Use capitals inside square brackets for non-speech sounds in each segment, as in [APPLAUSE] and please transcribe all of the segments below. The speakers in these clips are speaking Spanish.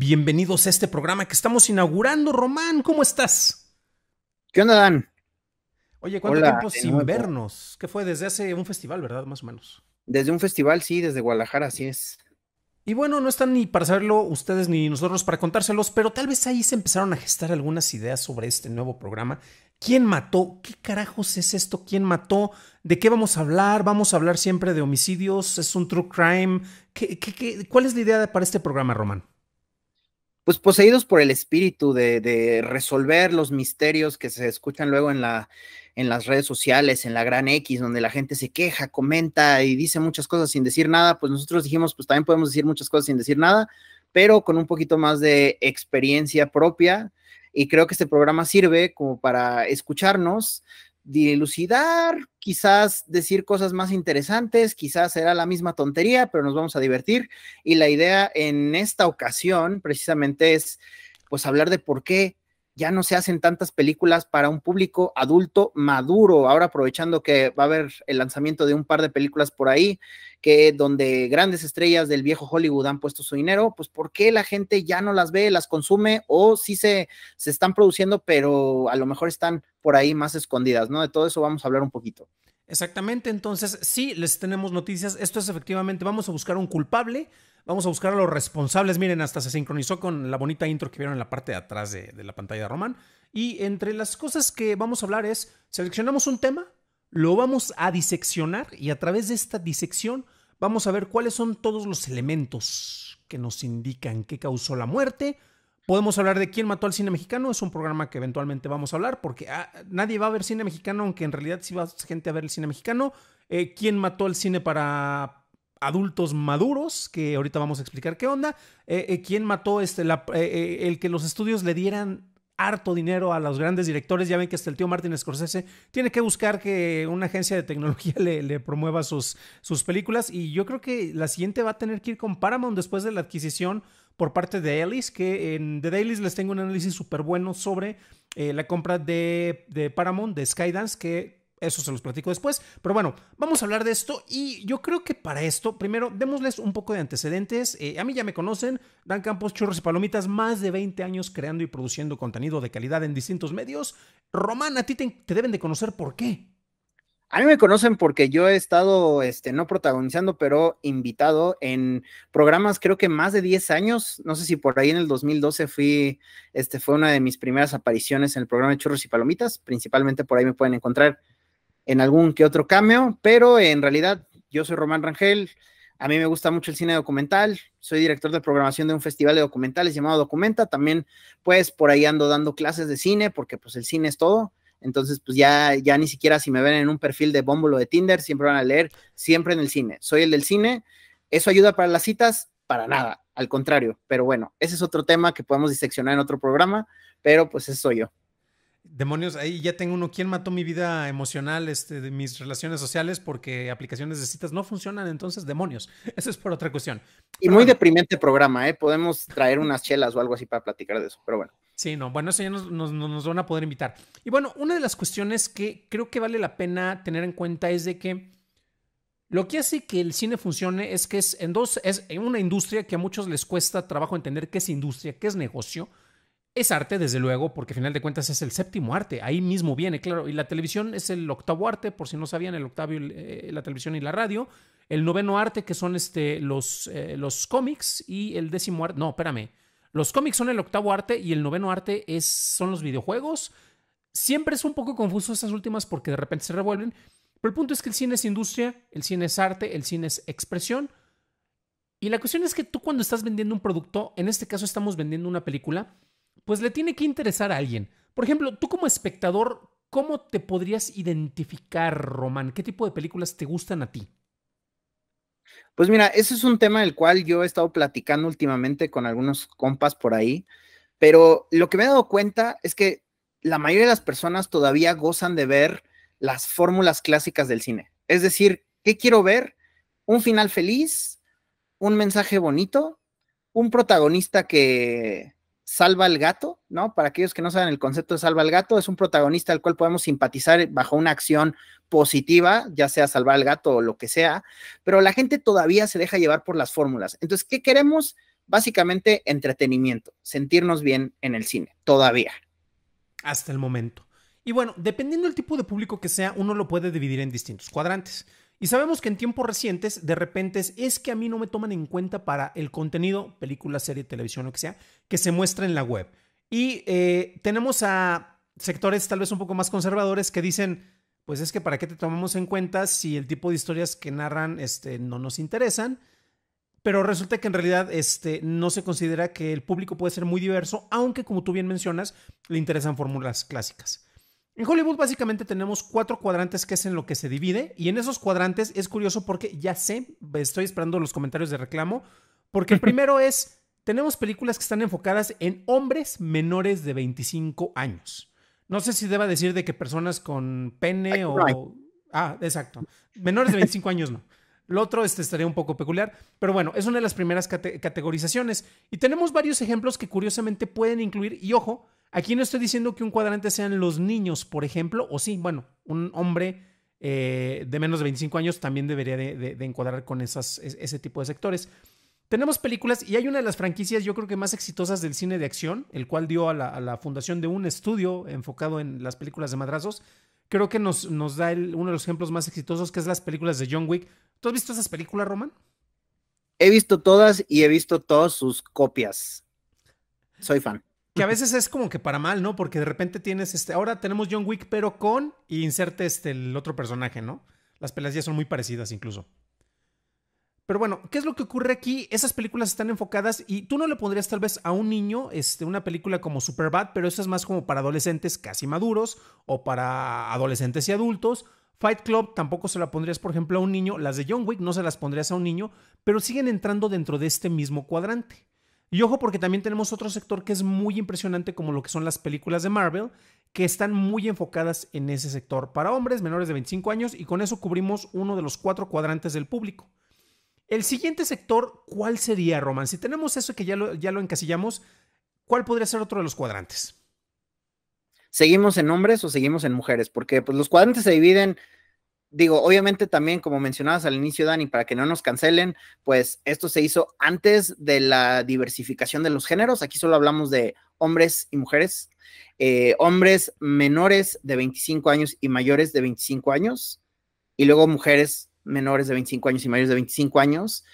bienvenidos a este programa que estamos inaugurando. Román, ¿cómo estás? ¿Qué onda, Dan? Oye, ¿cuánto tiempo sin vernos? ¿Qué fue? Desde hace un festival, ¿verdad? Más o menos. Desde un festival, sí, desde Guadalajara, así es. Y bueno, no están ni para saberlo ustedes ni nosotros para contárselos, pero tal vez ahí se empezaron a gestar algunas ideas sobre este nuevo programa. ¿Quién mató? ¿Qué carajos es esto? ¿Quién mató? ¿De qué vamos a hablar? ¿Vamos a hablar siempre de homicidios? ¿Es un true crime? cuál es la idea para este programa, Román? pues poseídos por el espíritu de, resolver los misterios que se escuchan luego en, en las redes sociales, en la gran X, donde la gente se queja, comenta y dice muchas cosas sin decir nada, pues nosotros dijimos, pues también podemos decir muchas cosas sin decir nada, pero con un poquito más de experiencia propia. Y creo que este programa sirve como para escucharnos, dilucidar, quizás decir cosas más interesantes, quizás será la misma tontería, pero nos vamos a divertir. Y la idea en esta ocasión precisamente es pues hablar de por qué ya no se hacen tantas películas para un público adulto maduro. Ahora aprovechando que va a haber el lanzamiento de un par de películas por ahí, que donde grandes estrellas del viejo Hollywood han puesto su dinero, pues ¿por qué la gente ya no las ve, las consume o sí se, se están produciendo, pero a lo mejor están por ahí más escondidas, ¿no? De todo eso vamos a hablar un poquito. Exactamente, entonces sí, les tenemos noticias. Esto es efectivamente, vamos a buscar un culpable, vamos a buscar a los responsables. Miren, hasta se sincronizó con la bonita intro que vieron en la parte de atrás de, la pantalla de Román. Y entre las cosas que vamos a hablar es, seleccionamos un tema, lo vamos a diseccionar y a través de esta disección vamos a ver cuáles son todos los elementos que nos indican qué causó la muerte, Podemos hablar de quién mató al cine mexicano, es un programa que eventualmente vamos a hablar, porque ah, nadie va a ver cine mexicano, aunque en realidad sí va gente a ver el cine mexicano. Eh, ¿Quién mató al cine para adultos maduros? Que ahorita vamos a explicar qué onda. Eh, eh, ¿Quién mató este, el que los estudios le dieran harto dinero a los grandes directores. Ya ven que hasta el tío Martin Scorsese tiene que buscar que una agencia de tecnología [LAUGHS] le, promueva sus, sus películas. Y yo creo que la siguiente va a tener que ir con Paramount después de la adquisición por parte de Ellis, que en The Dailies les tengo un análisis súper bueno sobre eh, la compra de, de Paramount, de Skydance, que eso se los platico después. Pero bueno, vamos a hablar de esto y yo creo que para esto, primero, démosles un poco de antecedentes. Eh, a mí ya me conocen, Dan Campos, Churros y Palomitas, más de 20 años creando y produciendo contenido de calidad en distintos medios. Román, a ti te, deben de conocer por qué. A mí me conocen porque yo he estado, este, no protagonizando, pero invitado en programas, creo que más de 10 años. No sé si por ahí en el 2012 fui, este, fue una de mis primeras apariciones en el programa de Churros y Palomitas. Principalmente por ahí me pueden encontrar en algún que otro cameo, pero en realidad yo soy Román Rangel, a mí me gusta mucho el cine documental, soy director de programación de un festival de documentales llamado Documenta, también pues por ahí ando dando clases de cine porque pues el cine es todo. Entonces, pues ya, ya ni siquiera si me ven en un perfil de Bumble de Tinder, siempre van a leer, siempre en el cine. Soy el del cine. ¿Eso ayuda para las citas? Para nada, al contrario. Pero bueno, ese es otro tema que podemos diseccionar en otro programa, pero pues eso soy yo demonios, ahí ya tengo uno. ¿Quién mató mi vida emocional, este, de mis relaciones sociales? Porque aplicaciones de citas no funcionan, entonces demonios. [LAUGHS] Eso es por otra cuestión. Y muy deprimente programa, ¿eh? Podemos traer unas chelas o algo así para platicar de eso, pero bueno. Sí, no, bueno, eso ya nos, nos van a poder invitar. Y bueno, una de las cuestiones que creo que vale la pena tener en cuenta es de que lo que hace que el cine funcione es que es, en dos, es una industria que a muchos les cuesta trabajo entender qué es industria, qué es negocio es arte, desde luego, porque al final de cuentas es el séptimo arte, ahí mismo viene, claro, y la televisión es el octavo arte, por si no sabían, el octavo, eh, la televisión y la radio, el noveno arte que son este, los, eh, los cómics y el décimo arte, no, espérame, los cómics son el octavo arte y el noveno arte es, son los videojuegos. Siempre es un poco confuso esas últimas porque de repente se revuelven, pero el punto es que el cine es industria, el cine es arte, el cine es expresión. Y la cuestión es que tú cuando estás vendiendo un producto, en este caso estamos vendiendo una película, pues le tiene que interesar a alguien. Por ejemplo, tú como espectador, ¿cómo te podrías identificar, Román? ¿Qué tipo de películas te gustan a ti? Pues mira, ese es un tema del cual yo he estado platicando últimamente con algunos compas por ahí, pero lo que me he dado cuenta es que la mayoría de las personas todavía gozan de ver las fórmulas clásicas del cine. Es decir, ¿qué quiero ver? Un final feliz, un mensaje bonito, un protagonista que, Salva al Gato, ¿no? Para aquellos que no saben el concepto de Salva al Gato, es un protagonista al cual podemos simpatizar bajo una acción positiva, ya sea salvar al gato o lo que sea, pero la gente todavía se deja llevar por las fórmulas. Entonces, ¿qué queremos? Básicamente entretenimiento, sentirnos bien en el cine, todavía. Hasta el momento. Y bueno, dependiendo del tipo de público que sea, uno lo puede dividir en distintos cuadrantes. Y sabemos que en tiempos recientes, de repente es que a mí no me toman en cuenta para el contenido, película, serie, televisión, lo que sea, que se muestra en la web. Y eh, tenemos a sectores tal vez un poco más conservadores que dicen, pues es que para qué te tomamos en cuenta si el tipo de historias que narran este, no nos interesan. Pero resulta que en realidad este, no se considera que el público puede ser muy diverso, aunque como tú bien mencionas, le interesan fórmulas clásicas. En Hollywood básicamente tenemos cuatro cuadrantes que es en lo que se divide y en esos cuadrantes es curioso porque ya sé, estoy esperando los comentarios de reclamo, porque el [LAUGHS] primero es, tenemos películas que están enfocadas en hombres menores de 25 años. No sé si deba decir de que personas con pene o... Ah, exacto. Menores de 25 años no. Lo otro este, estaría un poco peculiar, pero bueno, es una de las primeras categorizaciones. Y tenemos varios ejemplos que curiosamente pueden incluir, y ojo, aquí no estoy diciendo que un cuadrante sean los niños, por ejemplo, o sí, bueno, un hombre eh, de menos de 25 años también debería de, encuadrar con esas, ese tipo de sectores. Tenemos películas y hay una de las franquicias yo creo que más exitosas del cine de acción, el cual dio a la, a la fundación de un estudio enfocado en las películas de madrazos, creo que nos, da uno de los ejemplos más exitosos, que es las películas de John Wick. ¿Tú has visto esas películas, Roman? He visto todas y he visto todas sus copias. Soy fan. Que a veces es como que para mal, ¿no? Porque de repente tienes este. Ahora tenemos John Wick, pero con. Y inserte este, el otro personaje, ¿no? Las peleas ya son muy parecidas, incluso. Pero bueno, ¿qué es lo que ocurre aquí? Esas películas están enfocadas y tú no le pondrías tal vez a un niño este, una película como Superbad, pero esa es más como para adolescentes casi maduros o para adolescentes y adultos. Fight Club tampoco se la pondrías, por ejemplo, a un niño. Las de John Wick no se las pondrías a un niño, pero siguen entrando dentro de este mismo cuadrante. Y ojo porque también tenemos otro sector que es muy impresionante como lo que son las películas de Marvel, que están muy enfocadas en ese sector para hombres menores de 25 años y con eso cubrimos uno de los cuatro cuadrantes del público. El siguiente sector, ¿cuál sería, Roman? Si tenemos eso que ya lo, ya lo encasillamos, ¿cuál podría ser otro de los cuadrantes? ¿Seguimos en hombres o seguimos en mujeres? Porque pues, los cuadrantes se dividen, digo, obviamente también, como mencionabas al inicio, Dani, para que no nos cancelen, pues esto se hizo antes de la diversificación de los géneros. Aquí solo hablamos de hombres y mujeres, eh, hombres menores de 25 años y mayores de 25 años, y luego mujeres menores de 25 años y mayores de 25 años.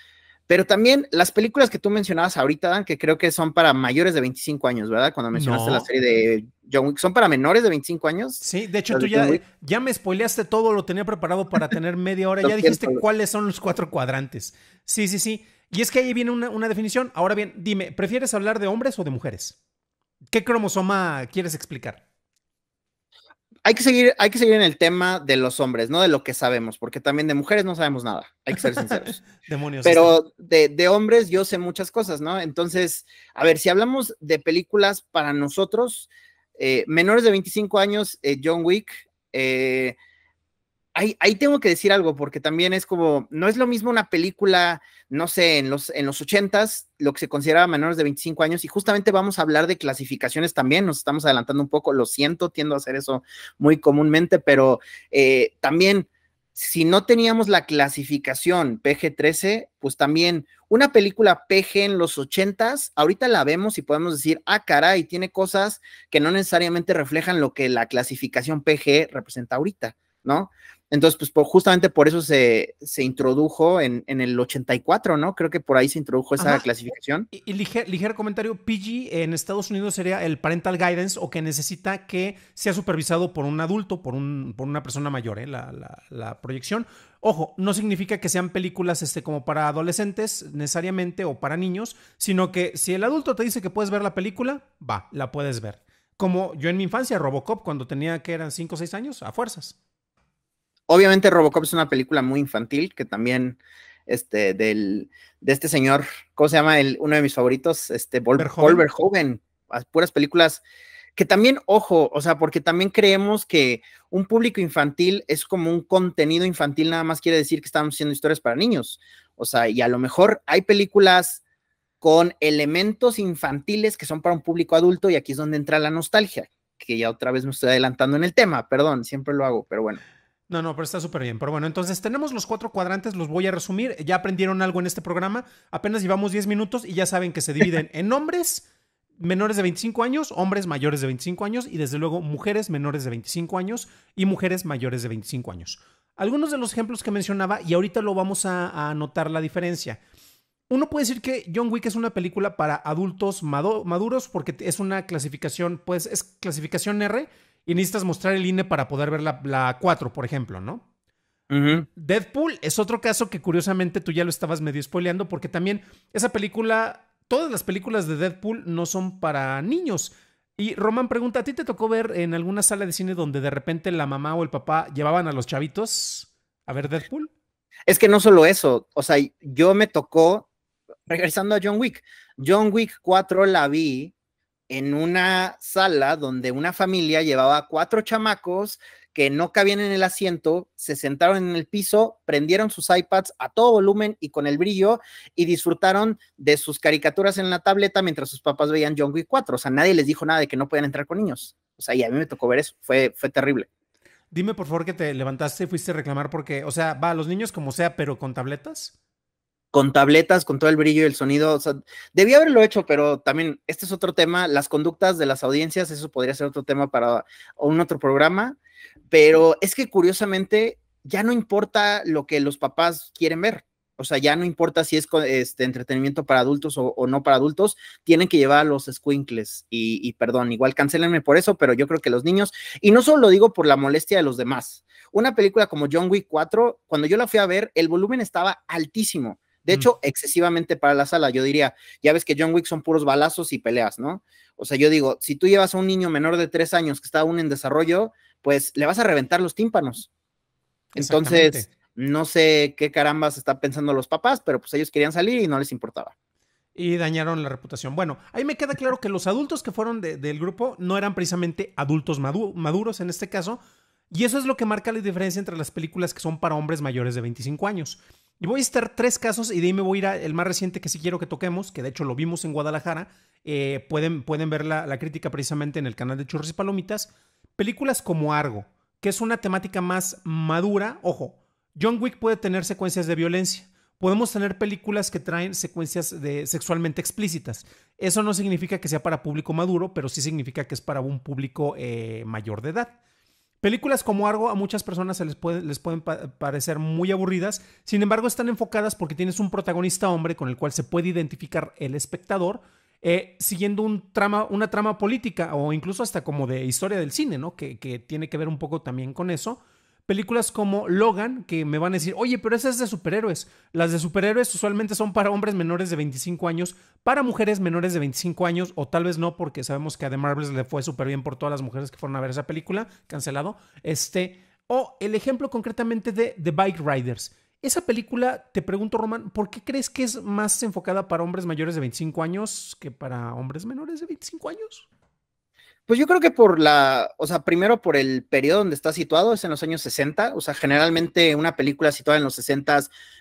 Pero también las películas que tú mencionabas ahorita, Dan, que creo que son para mayores de 25 años, ¿verdad? Cuando mencionaste la serie de John Wick, ¿son para menores de 25 años? Sí, de hecho tú ya, me spoileaste todo, lo tenía preparado para tener media hora, ya dijiste cuáles son los cuatro cuadrantes. Sí, sí, sí. Y es que ahí viene una definición. Ahora bien, dime, ¿prefieres hablar de hombres o de mujeres? ¿Qué cromosoma quieres explicar? hay que seguir, hay que seguir en el tema de los hombres, no de lo que sabemos, porque también de mujeres no sabemos nada, hay que ser sinceros. [LAUGHS] Demonios. Pero de, de, hombres yo sé muchas cosas, ¿no? Entonces, a ver, si hablamos de películas para nosotros, eh, menores de 25 años, eh, John Wick, eh, ahí, tengo que decir algo, porque también es como, no es lo mismo una película, no sé, en los, en los 80s, lo que se consideraba menores de 25 años, y justamente vamos a hablar de clasificaciones también, nos estamos adelantando un poco, lo siento, tiendo a hacer eso muy comúnmente, pero eh, también si no teníamos la clasificación PG-13, pues también una película PG en los 80s, ahorita la vemos y podemos decir, ah, caray, tiene cosas que no necesariamente reflejan lo que la clasificación PG representa ahorita. ¿no? Entonces, pues justamente por eso se, se introdujo en, en, el 84, ¿no? Creo que por ahí se introdujo esa clasificación. Y, ligero comentario, PG en Estados Unidos sería el parental guidance o que necesita que sea supervisado por un adulto, por, un, por una persona mayor, ¿eh? la, proyección. Ojo, no significa que sean películas este, como para adolescentes necesariamente o para niños, sino que si el adulto te dice que puedes ver la película, va, la puedes ver. Como yo en mi infancia, Robocop, cuando tenía que eran 5 o 6 años, a fuerzas. Obviamente Robocop es una película muy infantil que también este del de este señor, ¿cómo se llama? El, uno de mis favoritos, este las puras películas que también, ojo, o sea, porque también creemos que un público infantil es como un contenido infantil, nada más quiere decir que estamos haciendo historias para niños. O sea, y a lo mejor hay películas con elementos infantiles que son para un público adulto y aquí es donde entra la nostalgia, que ya otra vez me estoy adelantando en el tema, perdón, siempre lo hago, pero bueno. No, no, pero está súper bien. Pero bueno, entonces tenemos los cuatro cuadrantes, los voy a resumir. Ya aprendieron algo en este programa. Apenas llevamos 10 minutos y ya saben que se dividen en hombres menores de 25 años, hombres mayores de 25 años y desde luego mujeres menores de 25 años y mujeres mayores de 25 años. Algunos de los ejemplos que mencionaba y ahorita lo vamos a, a notar la diferencia. Uno puede decir que John Wick es una película para adultos maduros porque es una clasificación, pues es clasificación R y necesitas mostrar el INE para poder ver la, 4, por ejemplo, ¿no? Deadpool es otro caso que curiosamente tú ya lo estabas medio spoileando porque también esa película, todas las películas de Deadpool no son para niños. Y Román pregunta, ¿a ti te tocó ver en alguna sala de cine donde de repente la mamá o el papá llevaban a los chavitos a ver Deadpool? Es que no solo eso, o sea, yo me tocó, regresando a John Wick, John Wick 4 la vi en una sala donde una familia llevaba cuatro chamacos que no cabían en el asiento, se sentaron en el piso, prendieron sus iPads a todo volumen y con el brillo y disfrutaron de sus caricaturas en la tableta mientras sus papás veían John Wick 4. O sea, nadie les dijo nada de que no podían entrar con niños. O sea, y a mí me tocó ver eso. Fue, fue terrible. Dime, por favor, que te levantaste y fuiste a reclamar porque, o sea, va, a los niños como sea, pero con tabletas con tabletas, con todo el brillo y el sonido. O sea, debía haberlo hecho, pero también este es otro tema, las conductas de las audiencias, eso podría ser otro tema para un otro programa, pero es que curiosamente ya no importa lo que los papás quieren ver. O sea, ya no importa si es este, entretenimiento para adultos o, no para adultos, tienen que llevar a los squinkles. Y, perdón, igual cancelenme por eso, pero yo creo que los niños, y no solo lo digo por la molestia de los demás, una película como John Wick 4, cuando yo la fui a ver, el volumen estaba altísimo de hecho, excesivamente para la sala, yo diría, ya ves que John Wick son puros balazos y peleas, ¿no? O sea, yo digo, si tú llevas a un niño menor de tres años que está aún en desarrollo, pues le vas a reventar los tímpanos. Entonces, no sé qué carambas están pensando los papás, pero pues ellos querían salir y no les importaba. Y dañaron la reputación. Bueno, ahí me queda claro que los adultos que fueron del grupo no eran precisamente adultos maduros en este caso, y eso es lo que marca la diferencia entre las películas que son para hombres mayores de 25 años. Y voy a estar tres casos y de ahí me voy a ir al más reciente que sí quiero que toquemos, que de hecho lo vimos en Guadalajara. Eh, pueden, pueden ver la, crítica precisamente en el canal de Churros y Palomitas. Películas como Argo, que es una temática más madura. Ojo, John Wick puede tener secuencias de violencia. Podemos tener películas que traen secuencias de sexualmente explícitas. Eso no significa que sea para público maduro, pero sí significa que es para un público eh, mayor de edad. Películas como Argo a muchas personas se les, puede, les pueden parecer muy aburridas, sin embargo están enfocadas porque tienes un protagonista hombre con el cual se puede identificar el espectador, eh, siguiendo un trama, una trama política o incluso hasta como de historia del cine, ¿no? Que, que tiene que ver un poco también con eso películas como Logan, que me van a decir, oye, pero esa es de superhéroes. Las de superhéroes usualmente son para hombres menores de 25 años, para mujeres menores de 25 años, o tal vez no, porque sabemos que a The Marvels le fue súper bien por todas las mujeres que fueron a ver esa película, cancelado. Este, o el ejemplo concretamente de The Bike Riders. Esa película, te pregunto, Roman, ¿por qué crees que es más enfocada para hombres mayores de 25 años que para hombres menores de 25 años? Pues yo creo que por la, o sea, primero por el periodo donde está situado, es en los años 60, o sea, generalmente una película situada en los 60,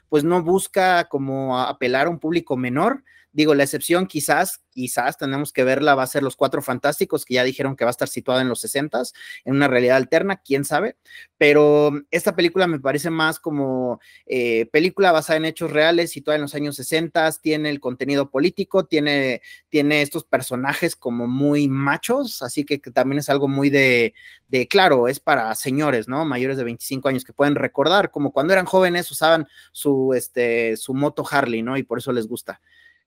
pues no busca como apelar a un público menor, Digo, la excepción quizás, quizás tenemos que verla, va a ser Los Cuatro Fantásticos, que ya dijeron que va a estar situada en los 60 en una realidad alterna, quién sabe. Pero esta película me parece más como eh, película basada en hechos reales, situada en los años 60 tiene el contenido político, tiene, tiene estos personajes como muy machos, así que, también es algo muy de, de, claro, es para señores, ¿no? Mayores de 25 años que pueden recordar, como cuando eran jóvenes usaban su, este, su moto Harley, ¿no? Y por eso les gusta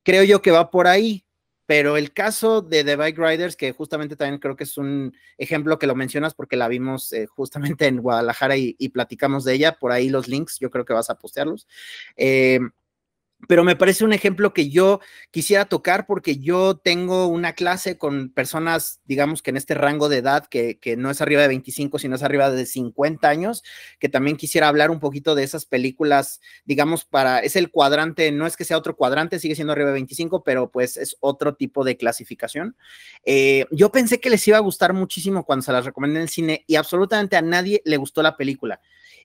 creo yo que va por ahí. Pero el caso de The Bike Riders, que justamente también creo que es un ejemplo que lo mencionas porque la vimos eh, justamente en Guadalajara y, platicamos de ella, por ahí los links, yo creo que vas a postearlos. Eh, pero me parece un ejemplo que yo quisiera tocar porque yo tengo una clase con personas, digamos que en este rango de edad, que, no es arriba de 25, sino es arriba de 50 años, que también quisiera hablar un poquito de esas películas, digamos, para, es el cuadrante, no es que sea otro cuadrante, sigue siendo arriba de 25, pero pues es otro tipo de clasificación. Eh, yo pensé que les iba a gustar muchísimo cuando se las recomendé en el cine y absolutamente a nadie le gustó la película.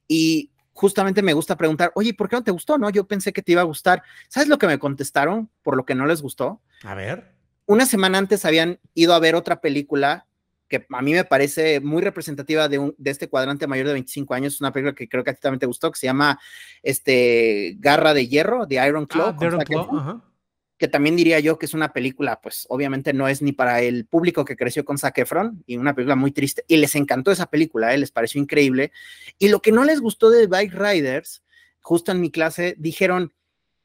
Y justamente me gusta preguntar, oye, ¿por qué no te gustó? No, yo pensé que te iba a gustar. ¿Sabes lo que me contestaron por lo que no les gustó? A ver. Una semana antes habían ido a ver otra película que a mí me parece muy representativa de, un, de este cuadrante mayor de 25 años. Es una película que creo que a ti también te gustó, que se llama este, Garra de Hierro, de Iron Claw. Ah, Iron Claw, ajá que también diría yo que es una película, pues obviamente no es ni para el público que creció con Saquefron y una película muy triste, y les encantó esa película, eh, les pareció increíble. Y lo que no les gustó de Bike Riders, justo en mi clase, dijeron,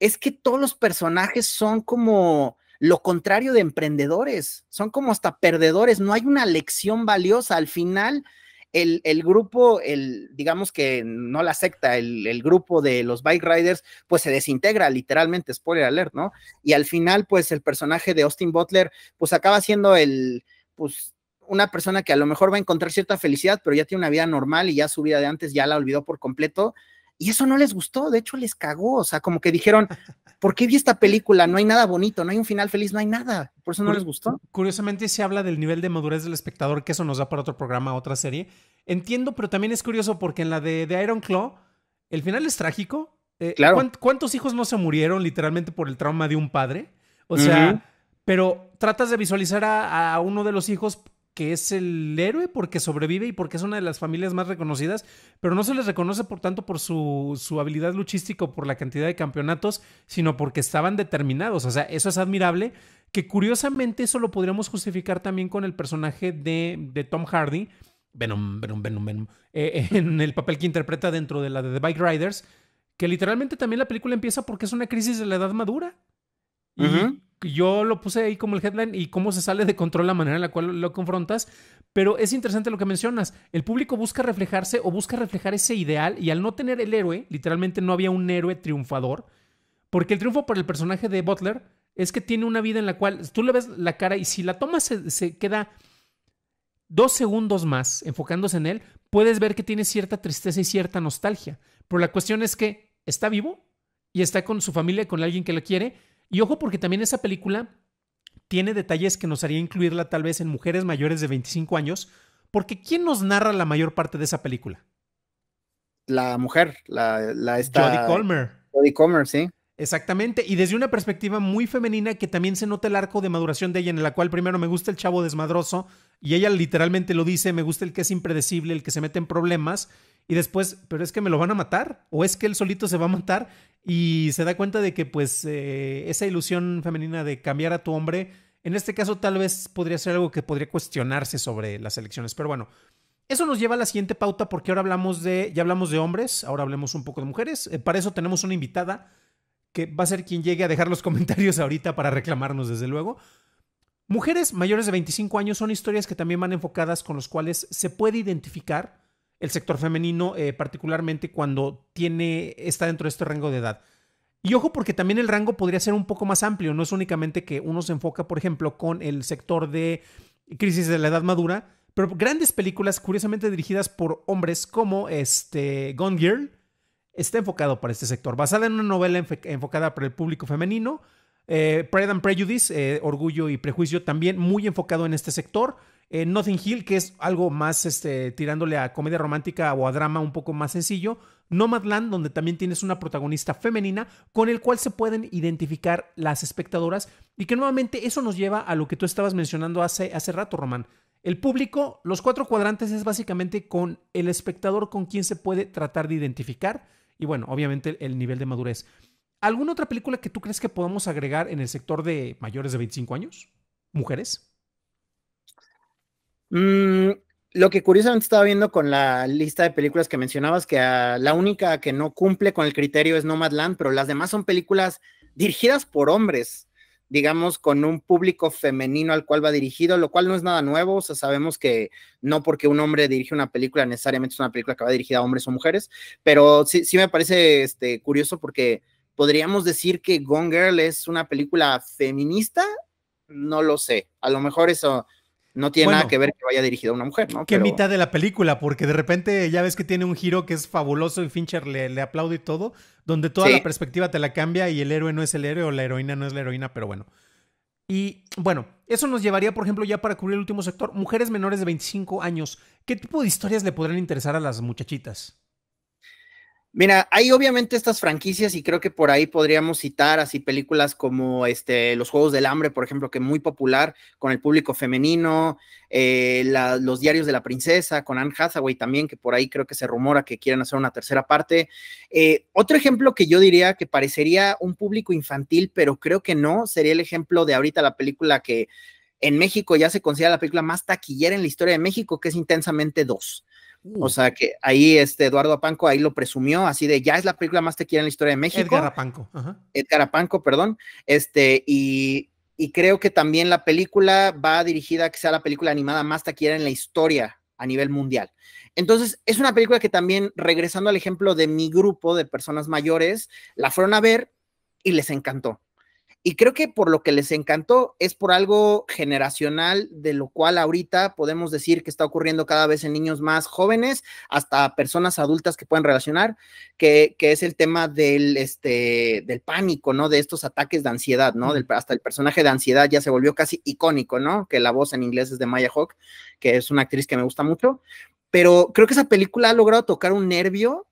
es que todos los personajes son como lo contrario de emprendedores, son como hasta perdedores, no hay una lección valiosa, al final el, grupo, el, digamos que no la secta, el, grupo de los bike riders, pues se desintegra literalmente, spoiler alert, ¿no? Y al final, pues el personaje de Austin Butler, pues acaba siendo el, pues una persona que a lo mejor va a encontrar cierta felicidad, pero ya tiene una vida normal y ya su vida de antes ya la olvidó por completo, y eso no les gustó, de hecho les cagó, o sea, como que dijeron, ¿por qué vi esta película? No hay nada bonito, no hay un final feliz, no hay nada. Por eso no les gustó. Curiosamente se habla del nivel de madurez del espectador, que eso nos da para otro programa, otra serie. Entiendo, pero también es curioso porque en la de, Iron Claw, el final es trágico. Eh, ¿Cuántos hijos no se murieron literalmente por el trauma de un padre? O sea, pero tratas de visualizar a, uno de los hijos que es el héroe porque sobrevive y porque es una de las familias más reconocidas, pero no se les reconoce por tanto por su, habilidad luchística o por la cantidad de campeonatos, sino porque estaban determinados. O sea, eso es admirable, que curiosamente eso lo podríamos justificar también con el personaje de, de Tom Hardy, Venom, Venom, eh, [LAUGHS] en el papel que interpreta dentro de la de The Bike Riders, que literalmente también la película empieza porque es una crisis de la edad madura. Ajá yo lo puse ahí como el headline y cómo se sale de control la manera en la cual lo confrontas, pero es interesante lo que mencionas. El público busca reflejarse o busca reflejar ese ideal y al no tener el héroe, literalmente no había un héroe triunfador, porque el triunfo para el personaje de Butler es que tiene una vida en la cual tú le ves la cara y si la tomas se, queda dos segundos más enfocándose en él, puedes ver que tiene cierta tristeza y cierta nostalgia. Pero la cuestión es que está vivo y está con su familia, con alguien que lo quiere y ojo porque también esa película tiene detalles que nos haría incluirla tal vez en mujeres mayores de 25 años, porque ¿quién nos narra la mayor parte de esa película? La mujer, la, la esta... Jodie Comer. Jodie Comer, sí. Exactamente, y desde una perspectiva muy femenina que también se nota el arco de maduración de ella, en la cual primero me gusta el chavo desmadroso, y ella literalmente lo dice, me gusta el que es impredecible, el que se mete en problemas, y después, pero es que me lo van a matar, o es que él solito se va a matar y se da cuenta de que pues eh, esa ilusión femenina de cambiar a tu hombre, en este caso tal vez podría ser algo que podría cuestionarse sobre las elecciones, pero bueno. Eso nos lleva a la siguiente pauta porque ahora hablamos de, ya hablamos de hombres, ahora hablemos un poco de mujeres. Eh, para eso tenemos una invitada que va a ser quien llegue a dejar los [LAUGHS] comentarios ahorita para reclamarnos, desde luego. Mujeres mayores de 25 años son historias que también van enfocadas con los cuales se puede identificar el sector femenino, eh, particularmente cuando tiene, está dentro de este rango de edad. Y ojo porque también el rango podría ser un poco más amplio, no es únicamente que uno se enfoca, por ejemplo, con el sector de crisis de la edad madura, pero grandes películas curiosamente dirigidas por hombres como este Gone Girl está enfocado para este sector, basada en una novela enfocada para el público femenino, eh, Pride and Prejudice, eh, Orgullo y Prejuicio también muy enfocado en este sector. Eh, Nothing Hill, que es algo más este, tirándole a comedia romántica o a drama un poco más sencillo. Nomadland, donde también tienes una protagonista femenina con el cual se pueden identificar las espectadoras y que nuevamente eso nos lleva a lo que tú estabas mencionando hace, hace rato, Román. El público, los cuatro cuadrantes es básicamente con el espectador con quien se puede tratar de identificar y bueno, obviamente el nivel de madurez. ¿Alguna otra película que tú crees que podamos agregar en el sector de mayores de 25 años? ¿Mujeres? Mm, lo que curiosamente estaba viendo con la lista de películas que mencionabas, que la única que no cumple con el criterio es Nomadland, pero las demás son películas dirigidas por hombres, digamos, con un público femenino al cual va dirigido, lo cual no es nada nuevo. O sea, sabemos que no porque un hombre dirige una película necesariamente es una película que va dirigida a hombres o mujeres, pero sí, sí me parece este, curioso porque podríamos decir que Gone Girl es una película feminista. No lo sé, a lo mejor eso no tiene nada que ver que vaya dirigido a una mujer, ¿no? Que mitad de la película, porque de repente ya ves que tiene un giro que es fabuloso y Fincher le, le aplaude y todo, donde toda la perspectiva te la cambia y el héroe no es el héroe o la heroína no es la heroína, pero bueno. Y bueno, eso nos llevaría, por ejemplo, ya para cubrir el último sector, mujeres menores de 25 años. ¿Qué tipo de historias le podrían interesar a las muchachitas? Mira, hay obviamente estas franquicias y creo que por ahí podríamos citar así películas como este, Los Juegos del Hambre, por ejemplo, que es muy popular con el público femenino, eh, Los Diarios de la Princesa con Anne Hathaway también, que por ahí creo que se rumora que quieren hacer una tercera parte. Eh, otro ejemplo que yo diría que parecería un público infantil, pero creo que no, sería el ejemplo de ahorita la película que en México ya se considera la película más taquillera en la historia de México, que es Intensamente 2. O sea que ahí este Eduardo Apanco ahí lo presumió, así de ya es la película más tequila en la historia de México. Edgar Apanco. Edgar Apanco, perdón. Este, y, creo que también la película va dirigida a que sea la película animada más taquillera en la historia a nivel mundial. Entonces, es una película que también, regresando al ejemplo de mi grupo de personas mayores, la fueron a ver y les encantó. Y creo que por lo que les encantó es por algo generacional, de lo cual ahorita podemos decir que está ocurriendo cada vez en niños más jóvenes, hasta personas adultas que pueden relacionar, que, es el tema del, este, del pánico, ¿no? De estos ataques de ansiedad, ¿no? Del, hasta el personaje de ansiedad ya se volvió casi icónico, ¿no? Que la voz en inglés es de Maya Hawk, que es una actriz que me gusta mucho. Pero creo que esa película ha logrado tocar un nervio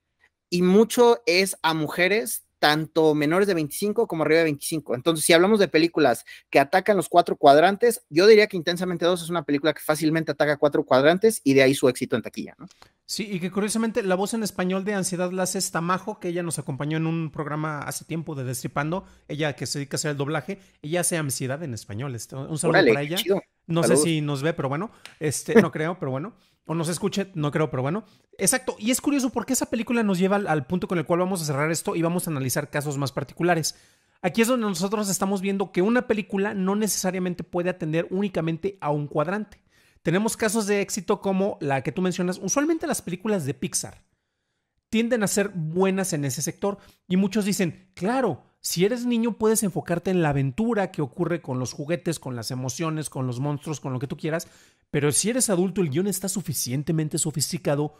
y mucho es a mujeres tanto menores de 25 como arriba de 25. Entonces, si hablamos de películas que atacan los cuatro cuadrantes, yo diría que Intensamente 2 es una película que fácilmente ataca cuatro cuadrantes y de ahí su éxito en taquilla, ¿no? Sí, y que curiosamente la voz en español de Ansiedad la hace Tamajo, que ella nos acompañó en un programa hace tiempo de Destripando, ella que se dedica a hacer el doblaje, ella hace Ansiedad en español. Este, un saludo para ella. No sé si nos ve, pero bueno, este, no creo, pero bueno. O nos escuche, no creo, pero bueno. Exacto. Y es curioso porque esa película nos lleva al punto con el cual vamos a cerrar esto y vamos a analizar casos más particulares. Aquí es donde nosotros estamos viendo que una película no necesariamente puede atender únicamente a un cuadrante. Tenemos casos de éxito como la que tú mencionas. Usualmente las películas de Pixar tienden a ser buenas en ese sector y muchos dicen, claro, si eres niño puedes enfocarte en la aventura que ocurre con los juguetes, con las emociones, con los monstruos, con lo que tú quieras, pero si eres adulto el guión está suficientemente sofisticado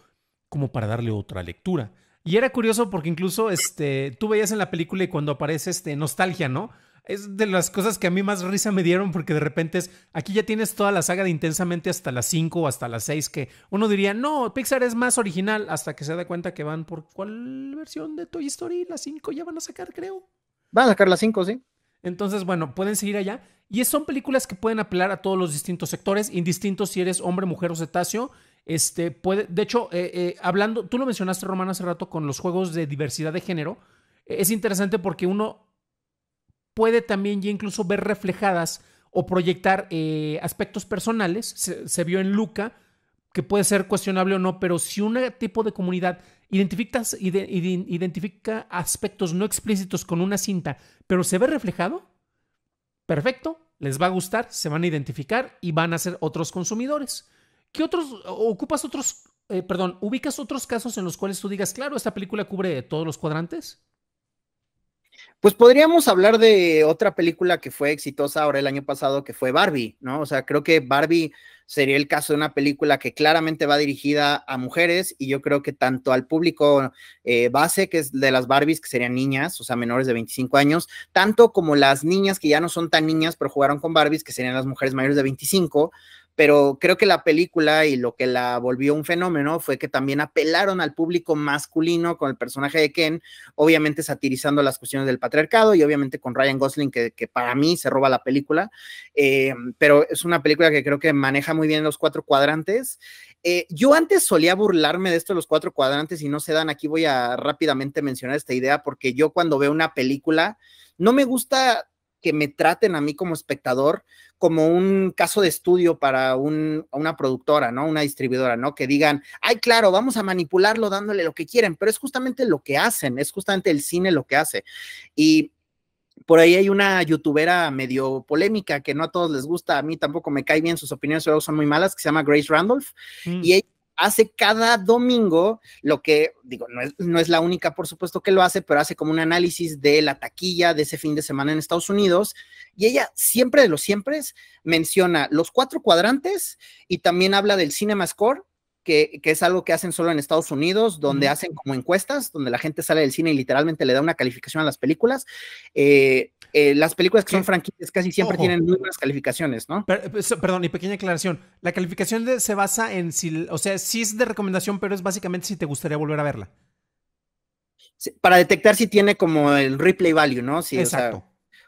como para darle otra lectura. Y era curioso porque incluso este, tú veías en la película y cuando aparece este, nostalgia, ¿no? es de las cosas que a mí más risa me dieron porque de repente es, aquí ya tienes toda la saga de intensamente hasta las 5 o hasta las 6 que uno diría, no, Pixar es más original hasta que se da cuenta que van por cuál versión de Toy Story, las 5 ya van a sacar, creo. Van a sacar las 5, sí. Entonces, bueno, pueden seguir allá. Y son películas que pueden apelar a todos los distintos sectores, indistintos si eres hombre, mujer o cetáceo. Este puede, de hecho, eh, eh, hablando, tú lo mencionaste, Román, hace rato con los juegos de diversidad de género. Es interesante porque uno puede también ya incluso ver reflejadas o proyectar eh, aspectos personales. Se, vio en Luca, que puede ser cuestionable o no, pero si un tipo de comunidad identifica, aspectos no explícitos con una cinta, pero se ve reflejado, perfecto, les va a gustar, se van a identificar y van a ser otros consumidores. ¿Qué otros, ocupas otros, eh, perdón, ubicas otros casos en los cuales tú digas, claro, esta película cubre todos los cuadrantes? Pues podríamos hablar de otra película que fue exitosa ahora el año pasado, que fue Barbie, ¿no? O sea, creo que Barbie sería el caso de una película que claramente va dirigida a mujeres y yo creo que tanto al público eh, base, que es de las Barbies, que serían niñas, o sea, menores de 25 años, tanto como las niñas que ya no son tan niñas, pero jugaron con Barbies, que serían las mujeres mayores de 25, pero creo que la película y lo que la volvió un fenómeno fue que también apelaron al público masculino con el personaje de Ken, obviamente satirizando las cuestiones del patriarcado y obviamente con Ryan Gosling, que, para mí se roba la película, eh, pero es una película que creo que maneja muy bien los cuatro cuadrantes. Eh, yo antes solía burlarme de esto de los cuatro cuadrantes y no se dan, aquí voy a rápidamente mencionar esta idea porque yo cuando veo una película, no me gusta que me traten a mí como espectador como un caso de estudio para una productora, ¿no? Una distribuidora, ¿no? Que digan, ay, claro, vamos a manipularlo dándole lo que quieren, pero es justamente lo que hacen, es justamente el cine lo que hace. Y por ahí hay una youtubera medio polémica que no a todos les gusta, a mí tampoco me cae bien, sus opiniones pero son muy malas, que se llama Grace Randolph, mm. y ella hace cada domingo lo que, digo, no es, la única, por supuesto, que lo hace, pero hace como un análisis de la taquilla de ese fin de semana en Estados Unidos. Y ella, siempre de los siempre, menciona los cuatro cuadrantes y también habla del Cinema Score. Que, es algo que hacen solo en Estados Unidos, donde hacen como encuestas, donde la gente sale del cine y literalmente le da una calificación a las películas. Eh, eh, las películas que son franquicias casi siempre tienen muy buenas calificaciones, ¿no? Eh, perdón, y pequeña aclaración. La calificación se basa en si, o sea, sí es de recomendación, pero es básicamente si te gustaría volver a verla. Para detectar si tiene como el replay value, ¿no? Exacto.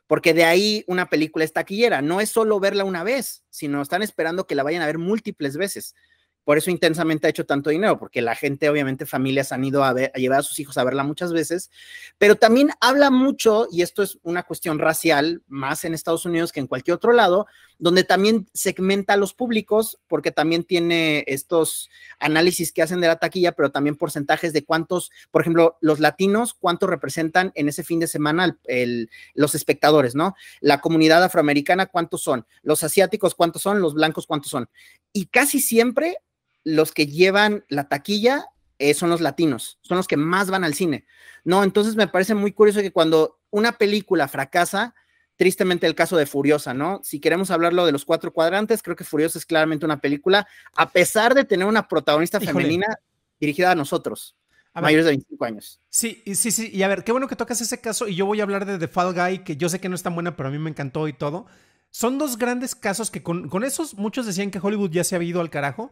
porque de ahí una película es taquillera. No es solo verla una vez, sino están esperando que la vayan a ver múltiples veces por eso intensamente ha hecho tanto dinero, porque la gente, obviamente, familias han ido a, llevar a sus hijos a verla muchas veces, pero también habla mucho, y esto es una cuestión racial, más en Estados Unidos que en cualquier otro lado, donde también segmenta a los públicos, porque también tiene estos análisis que hacen de la taquilla, pero también porcentajes de cuántos, por ejemplo, los latinos, cuántos representan en ese fin de semana los espectadores, ¿no? La comunidad afroamericana, cuántos son, los asiáticos, cuántos son, los blancos, cuántos son. Y casi siempre los que llevan la taquilla eh, son los latinos, son los que más van al cine. No, entonces me parece muy curioso que cuando una película fracasa, tristemente el caso de Furiosa, ¿no? Si queremos hablarlo de los cuatro cuadrantes, creo que Furiosa es claramente una película, a pesar de tener una protagonista femenina dirigida a nosotros. A mayores de 25 años. Sí, sí, sí. Y a ver, qué bueno que tocas ese caso. Y yo voy a hablar de The Fall Guy, que yo sé que no es tan buena, pero a mí me encantó y todo. Son dos grandes casos que con, con esos muchos decían que Hollywood ya se había ido al carajo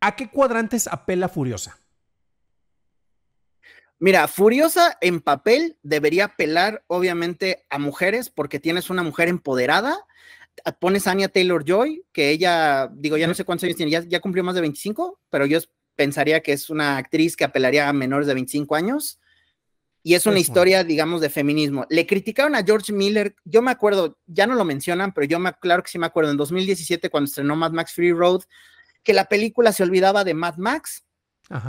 ¿A qué cuadrantes apela Furiosa? Mira, Furiosa en papel debería apelar obviamente a mujeres porque tienes una mujer empoderada. Ah, pones a Anya Taylor Joy, que ella, digo, ya no sé cuántos años tiene, ya, cumplió más de 25, pero yo pensaría que es una actriz que apelaría a menores de 25 años. Y es una historia, digamos, de feminismo. Le criticaron a George Miller, yo me acuerdo, ya no lo mencionan, pero yo me, claro que sí me acuerdo, en 2017 cuando estrenó Mad Max Free Road, que la película se olvidaba de Mad Max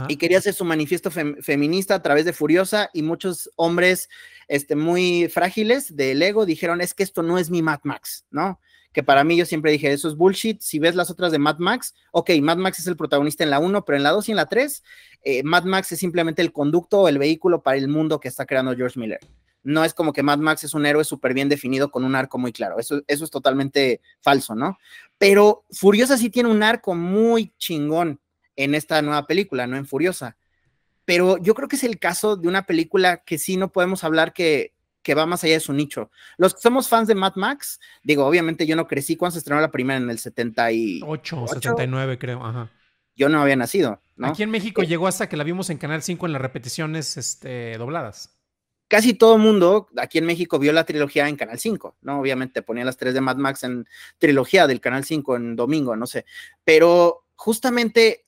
y quería hacer su manifiesto feminista a través de Furiosa y muchos hombres este, muy frágiles del ego dijeron, es que esto no es mi Mad Max, ¿no? Que para mí yo siempre dije, eso es bullshit, si ves las otras de Mad Max, ok, Mad Max es el protagonista en la 1, pero en la 2 y en la 3, eh, Mad Max es simplemente el conducto o el vehículo para el mundo que está creando George Miller no es como que Mad Max es un héroe súper bien definido con un arco muy claro. Eso, eso es totalmente falso, ¿no? Pero Furiosa sí tiene un arco muy chingón en esta nueva película, ¿no? En Furiosa. Pero yo creo que es el caso de una película que sí no podemos hablar que, que va más allá de su nicho. Los que somos fans de Mad Max, digo, obviamente yo no crecí cuando se estrenó la primera en el 78. 79 creo, ajá. Yo no había nacido, Aquí en México eh, llegó hasta que la vimos en Canal 5 en las repeticiones este, dobladas casi todo mundo aquí en México vio la trilogía en Canal 5, ¿no? Obviamente ponía las tres de Mad Max en trilogía del Canal 5 en domingo, no sé. Pero justamente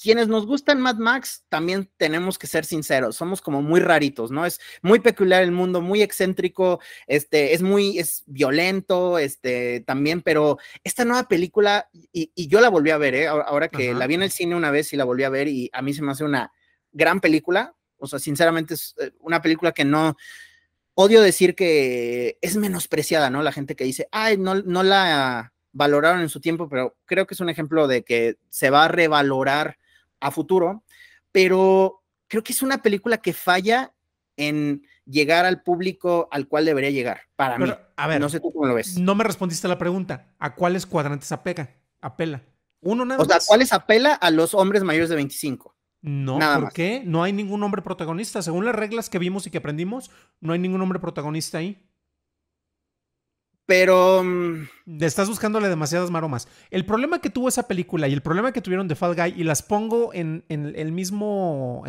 quienes nos gustan Mad Max también tenemos que ser sinceros, somos como muy raritos, ¿no? Es muy peculiar el mundo, muy excéntrico, este, es muy, es violento, este, también, pero esta nueva película, y, yo la volví a ver, ¿eh? Ahora, que la vi en el cine una vez y la volví a ver y a mí se me hace una gran película, o sea, sinceramente es eh, una película que no, odio decir que es menospreciada, ¿no? La gente que dice, ay, no, no la valoraron en su tiempo, pero creo que es un ejemplo de que se va a revalorar a futuro, pero creo que es una película que falla en llegar al público al cual debería llegar, para mí. A ver, no sé tú cómo lo ves. No me respondiste a la pregunta, ¿a cuáles cuadrantes apega, apela? Uno nada O sea, ¿cuáles apela a los hombres mayores de 25? No, ¿por qué? No hay ningún hombre protagonista. Según las reglas que vimos y que aprendimos, no hay ningún hombre protagonista ahí. Pero. Mm, estás buscándole demasiadas maromas. El problema que tuvo esa película y el problema que tuvieron de Fall Guy, y las pongo en, el, mismo,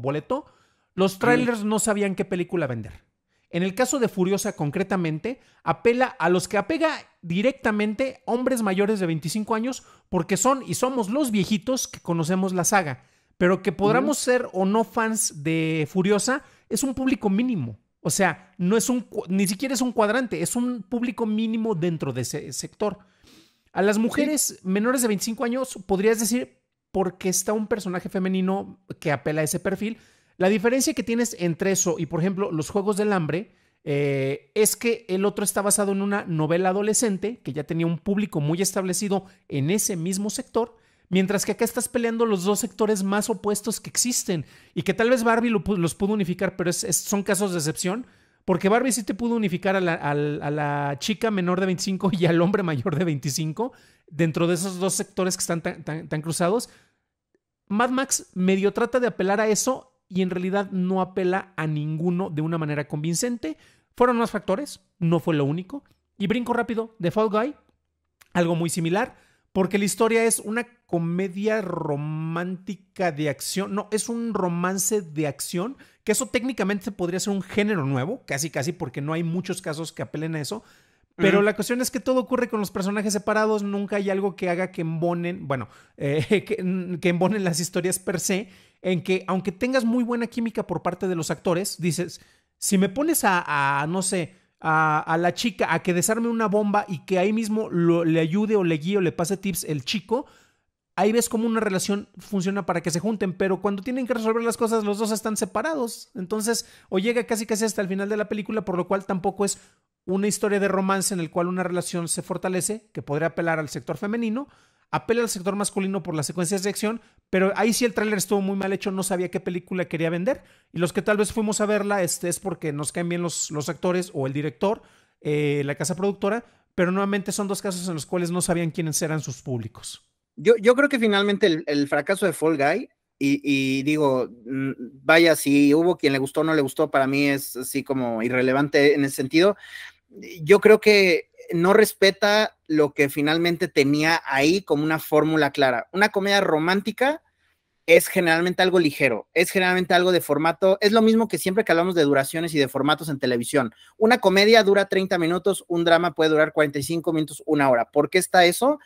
boleto, los trailers no sabían qué película vender. En el caso de Furiosa, concretamente, apela a los que apega directamente hombres mayores de 25 años, porque son y somos los viejitos que conocemos la saga. Pero que podamos ser o no fans de Furiosa es un público mínimo. O sea, no es un, ni siquiera es un cuadrante, es un público mínimo dentro de ese sector. A las mujeres menores de 25 años podrías decir porque está un personaje femenino que apela a ese perfil. La diferencia que tienes entre eso y, por ejemplo, los Juegos del Hambre eh, es que el otro está basado en una novela adolescente que ya tenía un público muy establecido en ese mismo sector Mientras que acá estás peleando los dos sectores más opuestos que existen y que tal vez Barbie los pudo unificar, pero son casos de excepción. Porque Barbie sí te pudo unificar a la, chica menor de 25 y al hombre mayor de 25 dentro de esos dos sectores que están tan, cruzados. Mad Max medio trata de apelar a eso y en realidad no apela a ninguno de una manera convincente. Fueron más factores, no fue lo único. Y brinco rápido de Fall Guy, algo muy similar. Porque la historia es una comedia romántica de acción. No, es un romance de acción, que eso técnicamente podría ser un género nuevo, casi casi, porque no hay muchos casos que apelen a eso. Pero la cuestión es que todo ocurre con los personajes separados, nunca hay algo que haga que embonen, bueno, eh, [LAUGHS] mm, que, embonen las historias per se, en que aunque tengas muy buena química por parte de los actores, dices, si me pones a no sé, a, la chica a que desarme una bomba y que ahí mismo le ayude o le guíe o le pase tips el chico, ahí ves cómo una relación funciona para que se junten, pero cuando tienen que resolver las cosas, los dos están separados. Entonces, o llega casi casi hasta el final de la película, por lo cual tampoco es una historia de romance en el cual una relación se fortalece, que podría apelar al sector femenino, apela al sector masculino por las secuencias de acción, pero ahí sí el tráiler estuvo muy mal hecho, no sabía qué película quería vender. Y los que tal vez fuimos a verla este, es porque nos caen bien los, los actores o el director, eh, la casa productora, pero nuevamente son dos casos en los cuales no sabían quiénes eran sus públicos. Yo, yo creo que finalmente el, el fracaso de Fall Guy, y, y, digo, mm, vaya, si hubo quien le gustó o no le gustó, para mí es así como irrelevante en ese sentido. Yo creo que no respeta lo que finalmente tenía ahí como una fórmula clara. Una comedia romántica es generalmente algo ligero, es generalmente algo de formato, es lo mismo que siempre que hablamos de duraciones y de formatos en televisión. Una comedia dura 30 minutos, un drama puede durar 45 minutos, una hora. ¿Por qué está eso?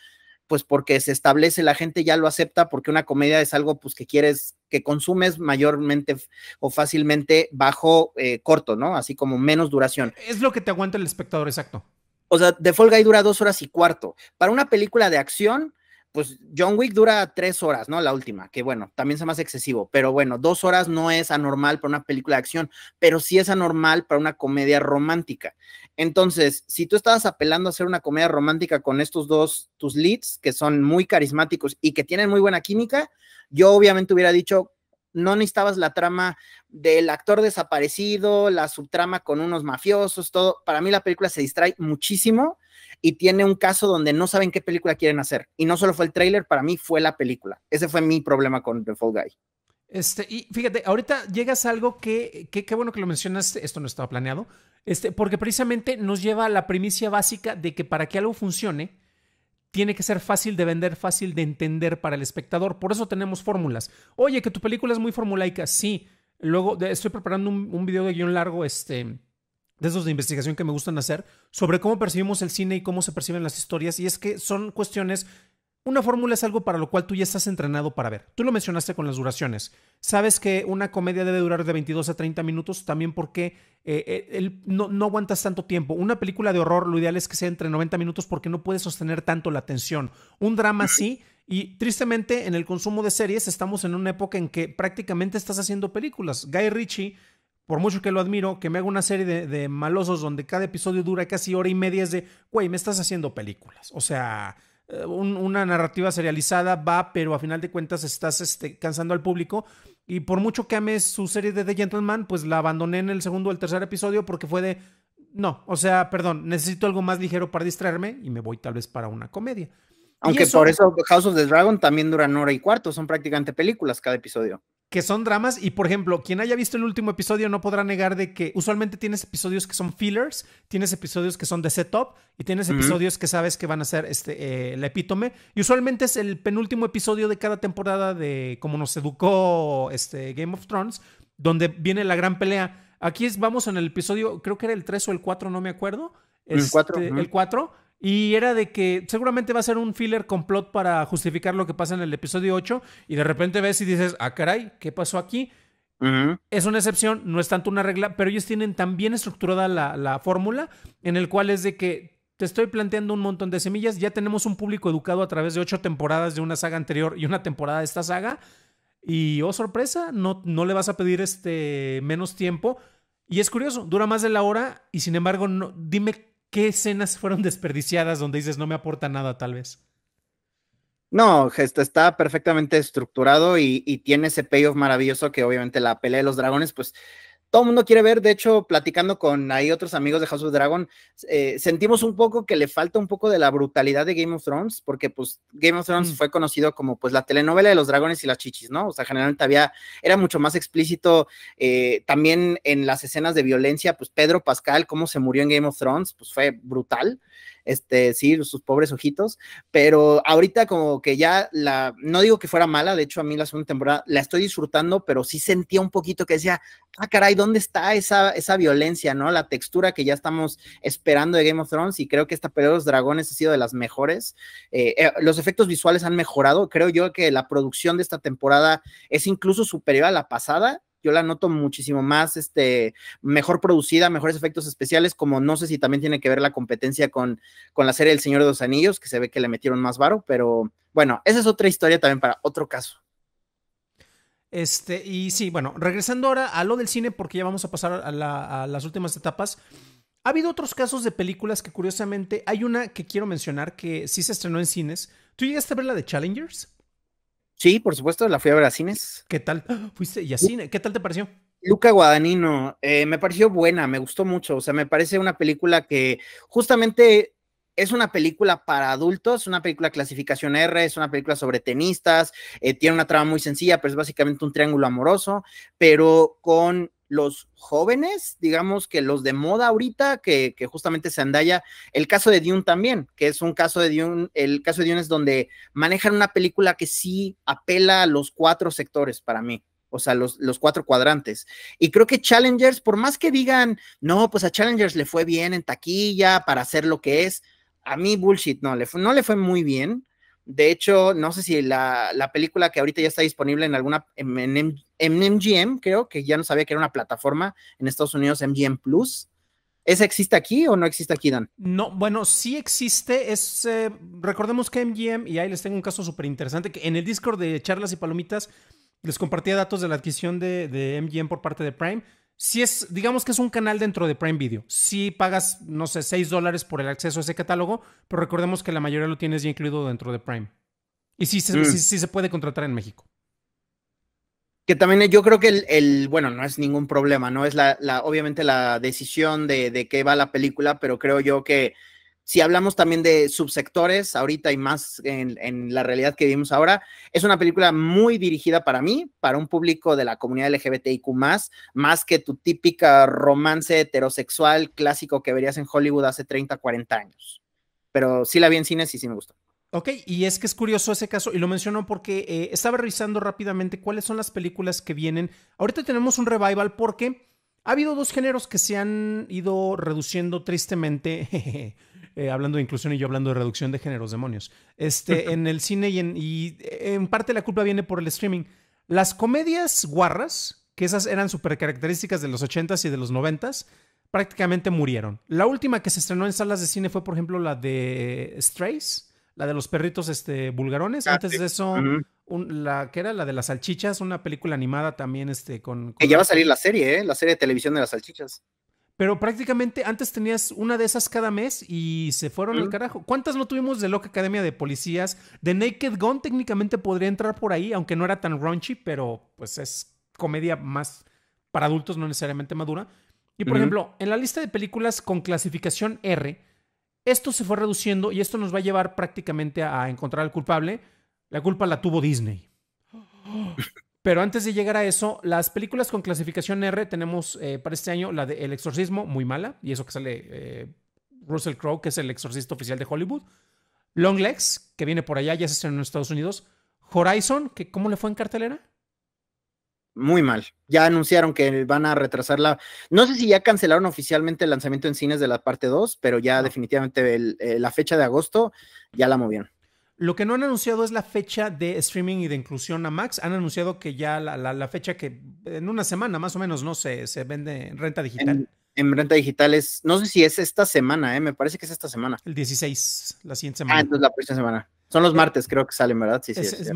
Pues porque se establece, la gente ya lo acepta, porque una comedia es algo pues, que quieres, que consumes mayormente o fácilmente bajo eh, corto, ¿no? Así como menos duración. Es lo que te aguanta el espectador, exacto. O sea, The Fall Guy dura dos horas y cuarto. Para una película de acción, pues John Wick dura tres horas, ¿no? La última, que bueno, también se más excesivo, pero bueno, dos horas no es anormal para una película de acción, pero sí es anormal para una comedia romántica. Entonces, si tú estabas apelando a hacer una comedia romántica con estos dos, tus leads, que son muy carismáticos y que tienen muy buena química, yo obviamente hubiera dicho, no necesitabas la trama del actor desaparecido, la subtrama con unos mafiosos, todo. Para mí la película se distrae muchísimo y tiene un caso donde no saben qué película quieren hacer. Y no solo fue el tráiler, para mí fue la película. Ese fue mi problema con The Fall Guy. Este, y fíjate, ahorita llegas a algo que, qué bueno que lo mencionas, esto no estaba planeado, este, porque precisamente nos lleva a la primicia básica de que para que algo funcione, tiene que ser fácil de vender, fácil de entender para el espectador. Por eso tenemos fórmulas. Oye, que tu película es muy formulaica, sí. Luego estoy preparando un, un, video de guión largo, este, de esos de investigación que me gustan hacer, sobre cómo percibimos el cine y cómo se perciben las historias. Y es que son cuestiones una fórmula es algo para lo cual tú ya estás entrenado para ver. Tú lo mencionaste con las duraciones. Sabes que una comedia debe durar de 22 a 30 minutos también porque eh, eh, no, aguantas tanto tiempo. Una película de horror lo ideal es que sea entre 90 minutos porque no puedes sostener tanto la tensión. Un drama sí. Y tristemente en el consumo de series estamos en una época en que prácticamente estás haciendo películas. Guy Ritchie, por mucho que lo admiro, que me haga una serie de, de malosos donde cada episodio dura casi hora y media es de, güey, me estás haciendo películas. O sea, eh, una narrativa serializada, va, pero a final de cuentas estás este, cansando al público. Y por mucho que ames su serie de The Gentleman, pues la abandoné en el segundo o el tercer episodio porque fue de, no, o sea, perdón, necesito algo más ligero para distraerme y me voy tal vez para una comedia. Aunque por eso House of the Dragon también duran hora y cuarto, son prácticamente películas cada episodio que son dramas y por ejemplo, quien haya visto el último episodio no podrá negar de que usualmente tienes episodios que son fillers, tienes episodios que son de setup y tienes episodios que sabes que van a ser este el eh, epítome y usualmente es el penúltimo episodio de cada temporada de como nos educó este Game of Thrones, donde viene la gran pelea. Aquí vamos en el episodio, creo que era el 3 o el 4, no me acuerdo. el 4. Este, el 4 y era de que seguramente va a ser un filler complot para justificar lo que pasa en el episodio 8 y de repente ves y dices, ah, caray, ¿qué pasó aquí? Es una excepción, no es tanto una regla, pero ellos tienen tan bien estructurada la, fórmula en el cual es de que te estoy planteando un montón de semillas, ya tenemos un público educado a través de ocho temporadas de una saga anterior y una temporada de esta saga y, oh sorpresa, no, no le vas a pedir este menos tiempo. Y es curioso, dura más de la hora y sin embargo, no, dime ¿qué escenas fueron desperdiciadas donde dices no me aporta nada tal vez? No, está perfectamente estructurado y, tiene ese payoff maravilloso que obviamente la pelea de los dragones, pues todo el mundo quiere ver, de hecho, platicando con ahí otros amigos de House of Dragon, eh, sentimos un poco que le falta un poco de la brutalidad de Game of Thrones, porque pues Game of Thrones mm. fue conocido como pues la telenovela de los dragones y las chichis, ¿no? O sea, generalmente había, era mucho más explícito eh, también en las escenas de violencia, pues Pedro Pascal, cómo se murió en Game of Thrones, pues fue brutal este, sí, sus pobres ojitos, pero ahorita como que ya la, no digo que fuera mala, de hecho a mí la segunda temporada la estoy disfrutando, pero sí sentía un poquito que decía, ah, caray, ¿dónde está esa, violencia, no? La textura que ya estamos esperando de Game of Thrones y creo que esta pelea de los dragones ha sido de las mejores. Eh, eh, los efectos visuales han mejorado, creo yo que la producción de esta temporada es incluso superior a la pasada yo la noto muchísimo más, este, mejor producida, mejores efectos especiales, como no sé si también tiene que ver la competencia con, con la serie El Señor de los Anillos, que se ve que le metieron más varo, pero bueno, esa es otra historia también para otro caso. Este, y sí, bueno, regresando ahora a lo del cine, porque ya vamos a pasar a, a las últimas etapas. Ha habido otros casos de películas que curiosamente hay una que quiero mencionar que sí se estrenó en cines. ¿Tú llegaste a ver la de Challengers? Sí, por supuesto, la fui a ver a cines. ¿Qué tal? [GASPS] Fuiste y a cine, ¿qué tal te pareció? Luca Guadagnino, eh, me pareció buena, me gustó mucho, o sea, me parece una película que justamente es una película para adultos, una película clasificación R, es una película sobre tenistas, eh, tiene una trama muy sencilla, pero es básicamente un triángulo amoroso, pero con los jóvenes, digamos que los de moda ahorita, que, justamente se andalla, el caso de Dune también, que es un caso de Dune, el caso de Dune es donde manejan una película que sí apela a los cuatro sectores para mí. O sea, los, los cuatro cuadrantes. Y creo que Challengers, por más que digan, no, pues a Challengers le fue bien en taquilla para hacer lo que es, a mí bullshit, no, le no le fue muy bien, de hecho, no sé si la, película que ahorita ya está disponible en alguna, en, MGM, creo que ya no sabía que era una plataforma en Estados Unidos, MGM Plus. ¿Esa existe aquí o no existe aquí, Dan? No, bueno, sí existe. Es, eh, recordemos que MGM, y ahí les tengo un caso súper interesante, que en el Discord de Charlas y Palomitas les compartía datos de la adquisición de, de MGM por parte de Prime si es, digamos que es un canal dentro de Prime Video, si pagas, no sé, 6 dólares por el acceso a ese catálogo, pero recordemos que la mayoría lo tienes ya incluido dentro de Prime. Y sí, mm. sí, se puede contratar en México. Que también yo creo que el, bueno, no es ningún problema, ¿no? Es la, la obviamente la decisión de, de qué va la película, pero creo yo que si hablamos también de subsectores ahorita y más en, la realidad que vivimos ahora, es una película muy dirigida para mí, para un público de la comunidad LGBTIQ, más que tu típica romance heterosexual clásico que verías en Hollywood hace 30, 40 años. Pero sí la vi en cines y sí me gustó. Ok, y es que es curioso ese caso, y lo menciono porque eh, estaba revisando rápidamente cuáles son las películas que vienen. Ahorita tenemos un revival porque ha habido dos géneros que se han ido reduciendo tristemente. [LAUGHS] Eh, hablando de inclusión y yo hablando de reducción de géneros, demonios. Este, [LAUGHS] en el cine y en, parte la culpa viene por el streaming. Las comedias guarras, que esas eran súper características de los 80s y de los 90s, prácticamente murieron. La última que se estrenó en salas de cine fue, por ejemplo, la de Strays, la de los perritos este, vulgarones. Ah, Antes de eso, la que era la de las salchichas, una película animada también este, con... que ya va a salir la serie, ¿eh? la serie de televisión de las salchichas. Pero prácticamente antes tenías una de esas cada mes y se fueron al carajo. ¿Cuántas no tuvimos de Loca Academia de Policías? De Naked Gun técnicamente podría entrar por ahí, aunque no era tan raunchy, pero pues es comedia más para adultos, no necesariamente madura. Y por ejemplo, en la lista de películas con clasificación R, esto se fue reduciendo y esto nos va a llevar prácticamente a encontrar al culpable. La culpa la tuvo Disney. [GASPS] [LAUGHS] Pero antes de llegar a eso, las películas con clasificación R tenemos eh, para este año la de El Exorcismo, muy mala, y eso que sale eh, Russell Crowe, que es el exorcista oficial de Hollywood. Long Legs, que viene por allá, ya se estrenó en Estados Unidos. Horizon, que ¿cómo le fue en cartelera? Muy mal. Ya anunciaron que van a retrasarla. No sé si ya cancelaron oficialmente el lanzamiento en cines de la parte 2, pero ya definitivamente eh, la fecha de agosto ya la movieron. Lo que no han anunciado es la fecha de streaming y de inclusión a Max. Han anunciado que ya la, fecha que en una semana más o menos, ¿no? Se, se vende en renta digital. En, renta digital es, no sé si es esta semana, ¿eh? me parece que es esta semana. El 16, la siguiente ah, semana. Ah, entonces la próxima semana. Son los eh, martes, creo que salen, ¿verdad? Sí, sí. Es,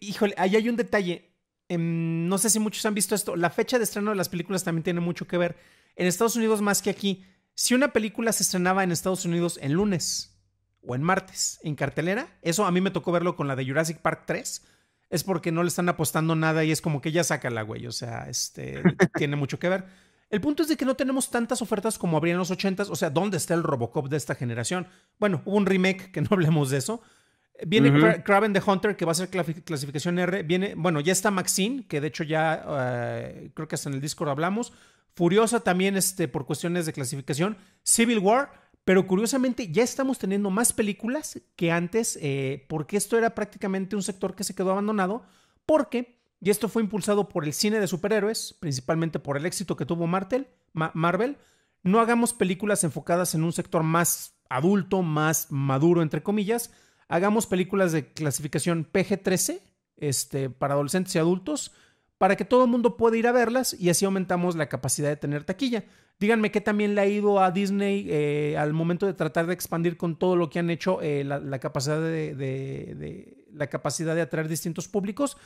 híjole, ahí hay un detalle. Em, no sé si muchos han visto esto. La fecha de estreno de las películas también tiene mucho que ver. En Estados Unidos, más que aquí, si una película se estrenaba en Estados Unidos en lunes, o en martes en cartelera. Eso a mí me tocó verlo con la de Jurassic Park 3. Es porque no le están apostando nada y es como que ya saca la güey. O sea, este [LAUGHS] tiene mucho que ver. El punto es de que no tenemos tantas ofertas como habría en los 80s. O sea, ¿dónde está el Robocop de esta generación? Bueno, hubo un remake que no [LAUGHS] hablemos de eso. Viene Kraven Craven the Hunter, que va a ser clasificación R. Viene, bueno, ya está Maxine, que de hecho ya eh, creo que hasta en el Discord hablamos. Furiosa también este, por cuestiones de clasificación. Civil War pero curiosamente ya estamos teniendo más películas que antes, eh, porque esto era prácticamente un sector que se quedó abandonado, porque, y esto fue impulsado por el cine de superhéroes, principalmente por el éxito que tuvo Marvel, no hagamos películas enfocadas en un sector más adulto, más maduro, entre comillas, hagamos películas de clasificación PG-13, este, para adolescentes y adultos, para que todo el mundo pueda ir a verlas y así aumentamos la capacidad de tener taquilla. Díganme que también le ha ido a Disney eh, al momento de tratar de expandir con todo lo que han hecho eh, la, capacidad de, la capacidad de atraer distintos públicos.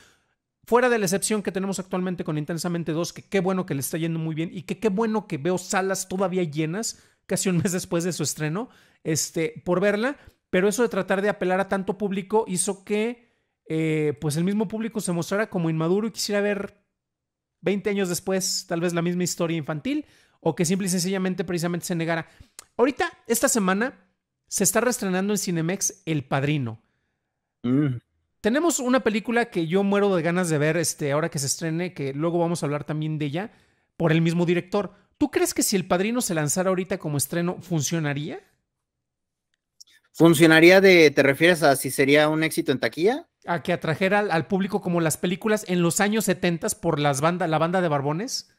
Fuera de la excepción que tenemos actualmente con Intensamente 2, que qué bueno que le está yendo muy bien y que qué bueno que veo salas todavía llenas, casi un mes después de su estreno, este, por verla. Pero eso de tratar de apelar a tanto público hizo que eh, pues el mismo público se mostrara como inmaduro y quisiera ver 20 años después tal vez la misma historia infantil o que simple y sencillamente precisamente se negara. Ahorita, esta semana, se está reestrenando en Cinemex El Padrino. Mm. Tenemos una película que yo muero de ganas de ver este, ahora que se estrene, que luego vamos a hablar también de ella, por el mismo director. ¿Tú crees que si El Padrino se lanzara ahorita como estreno, funcionaría? ¿Funcionaría de, te refieres a si sería un éxito en taquilla? a que atrajera al, público como las películas en los años 70 por las banda, la banda de Barbones?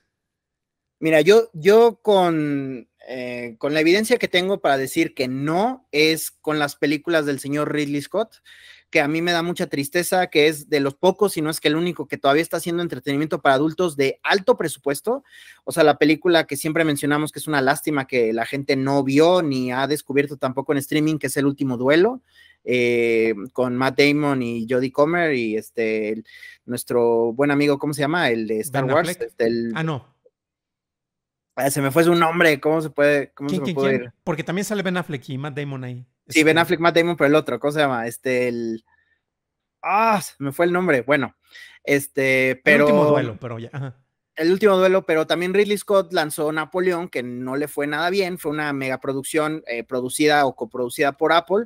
Mira, yo, yo con, eh, con la evidencia que tengo para decir que no es con las películas del señor Ridley Scott, que a mí me da mucha tristeza, que es de los pocos, y no es que el único que todavía está haciendo entretenimiento para adultos de alto presupuesto. O sea, la película que siempre mencionamos que es una lástima que la gente no vio ni ha descubierto tampoco en streaming, que es El último duelo, eh, con Matt Damon y Jodie Comer y este, nuestro buen amigo, ¿cómo se llama? El de Star Wars. Este, ah, no. Ah, se me fue su nombre, ¿cómo se puede? Porque también sale Ben Affleck y Matt Damon ahí. Sí, Ben este, Affleck, Matt Damon, pero el otro, ¿cómo se llama? Este, el... Ah, se me fue el nombre, bueno. Este, pero... El último duelo, pero ya. el último duelo, pero también Ridley Scott lanzó Napoleón, que no le fue nada bien, fue una megaproducción eh, producida o coproducida por Apple,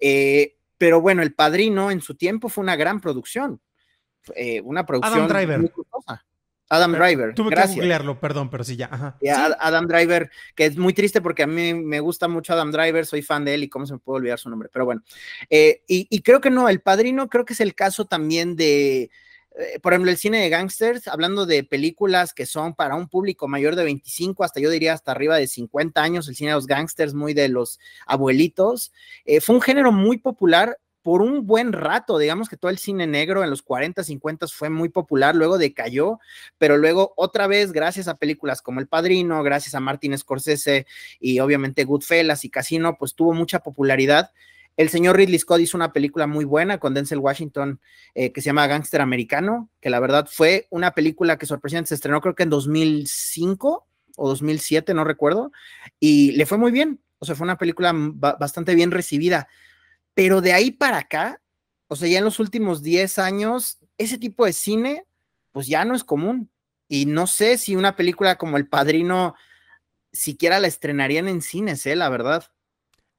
eh, pero bueno, El Padrino en su tiempo fue una gran producción. Eh, una producción. Adam Driver. Adam Driver. Tuve gracias. que googlearlo, perdón, pero sí, ya. Eh, Adam Driver, que es muy triste porque a mí me gusta mucho Adam Driver, soy fan de él y cómo se me puede olvidar su nombre, pero bueno. y, creo que no, El Padrino creo que es el caso también de eh, por ejemplo, el cine de gangsters, hablando de películas que son para un público mayor de 25, hasta yo diría hasta arriba de 50 años, el cine de los gangsters, muy de los abuelitos, eh, fue un género muy popular por un buen rato, digamos que todo el cine negro en los 40, 50 fue muy popular, luego decayó, pero luego otra vez, gracias a películas como El Padrino, gracias a Martin Scorsese y obviamente Goodfellas y Casino, pues tuvo mucha popularidad el señor Ridley Scott hizo una película muy buena con Denzel Washington eh, que se llama Gangster Americano, que la verdad fue una película que sorpresivamente se estrenó creo que en 2005 o 2007, no recuerdo, y le fue muy bien. O sea, fue una película bastante bien recibida. Pero de ahí para acá, o sea, ya en los últimos 10 años, ese tipo de cine, pues ya no es común. Y no sé si una película como El Padrino siquiera la estrenarían en cines, ¿eh? La verdad.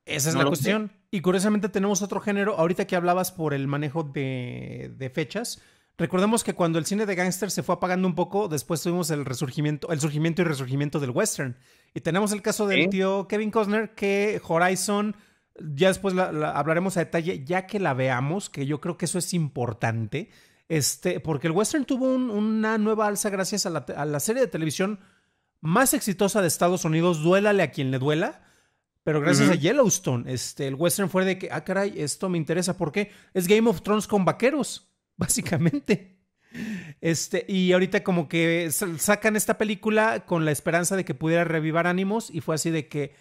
Esa es la cuestión. Y curiosamente tenemos otro género, ahorita que hablabas por el manejo de, fechas, recordemos que cuando el cine de gángster se fue apagando un poco, después tuvimos el resurgimiento, el surgimiento y resurgimiento del western. Y tenemos el caso del tío Kevin Costner que Horizon, ya después hablaremos a detalle, ya que la veamos, que yo creo que eso es importante, este, porque el western tuvo una nueva alza gracias a la, a la serie de televisión más exitosa de Estados Unidos, duélale a quien le duela pero gracias a Yellowstone, este, el western fue de que, ah, caray, esto me interesa. porque Es Game of Thrones con vaqueros, [LAUGHS] básicamente. Este, y ahorita como que sacan esta película con la esperanza de que pudiera revivar ánimos y fue así de que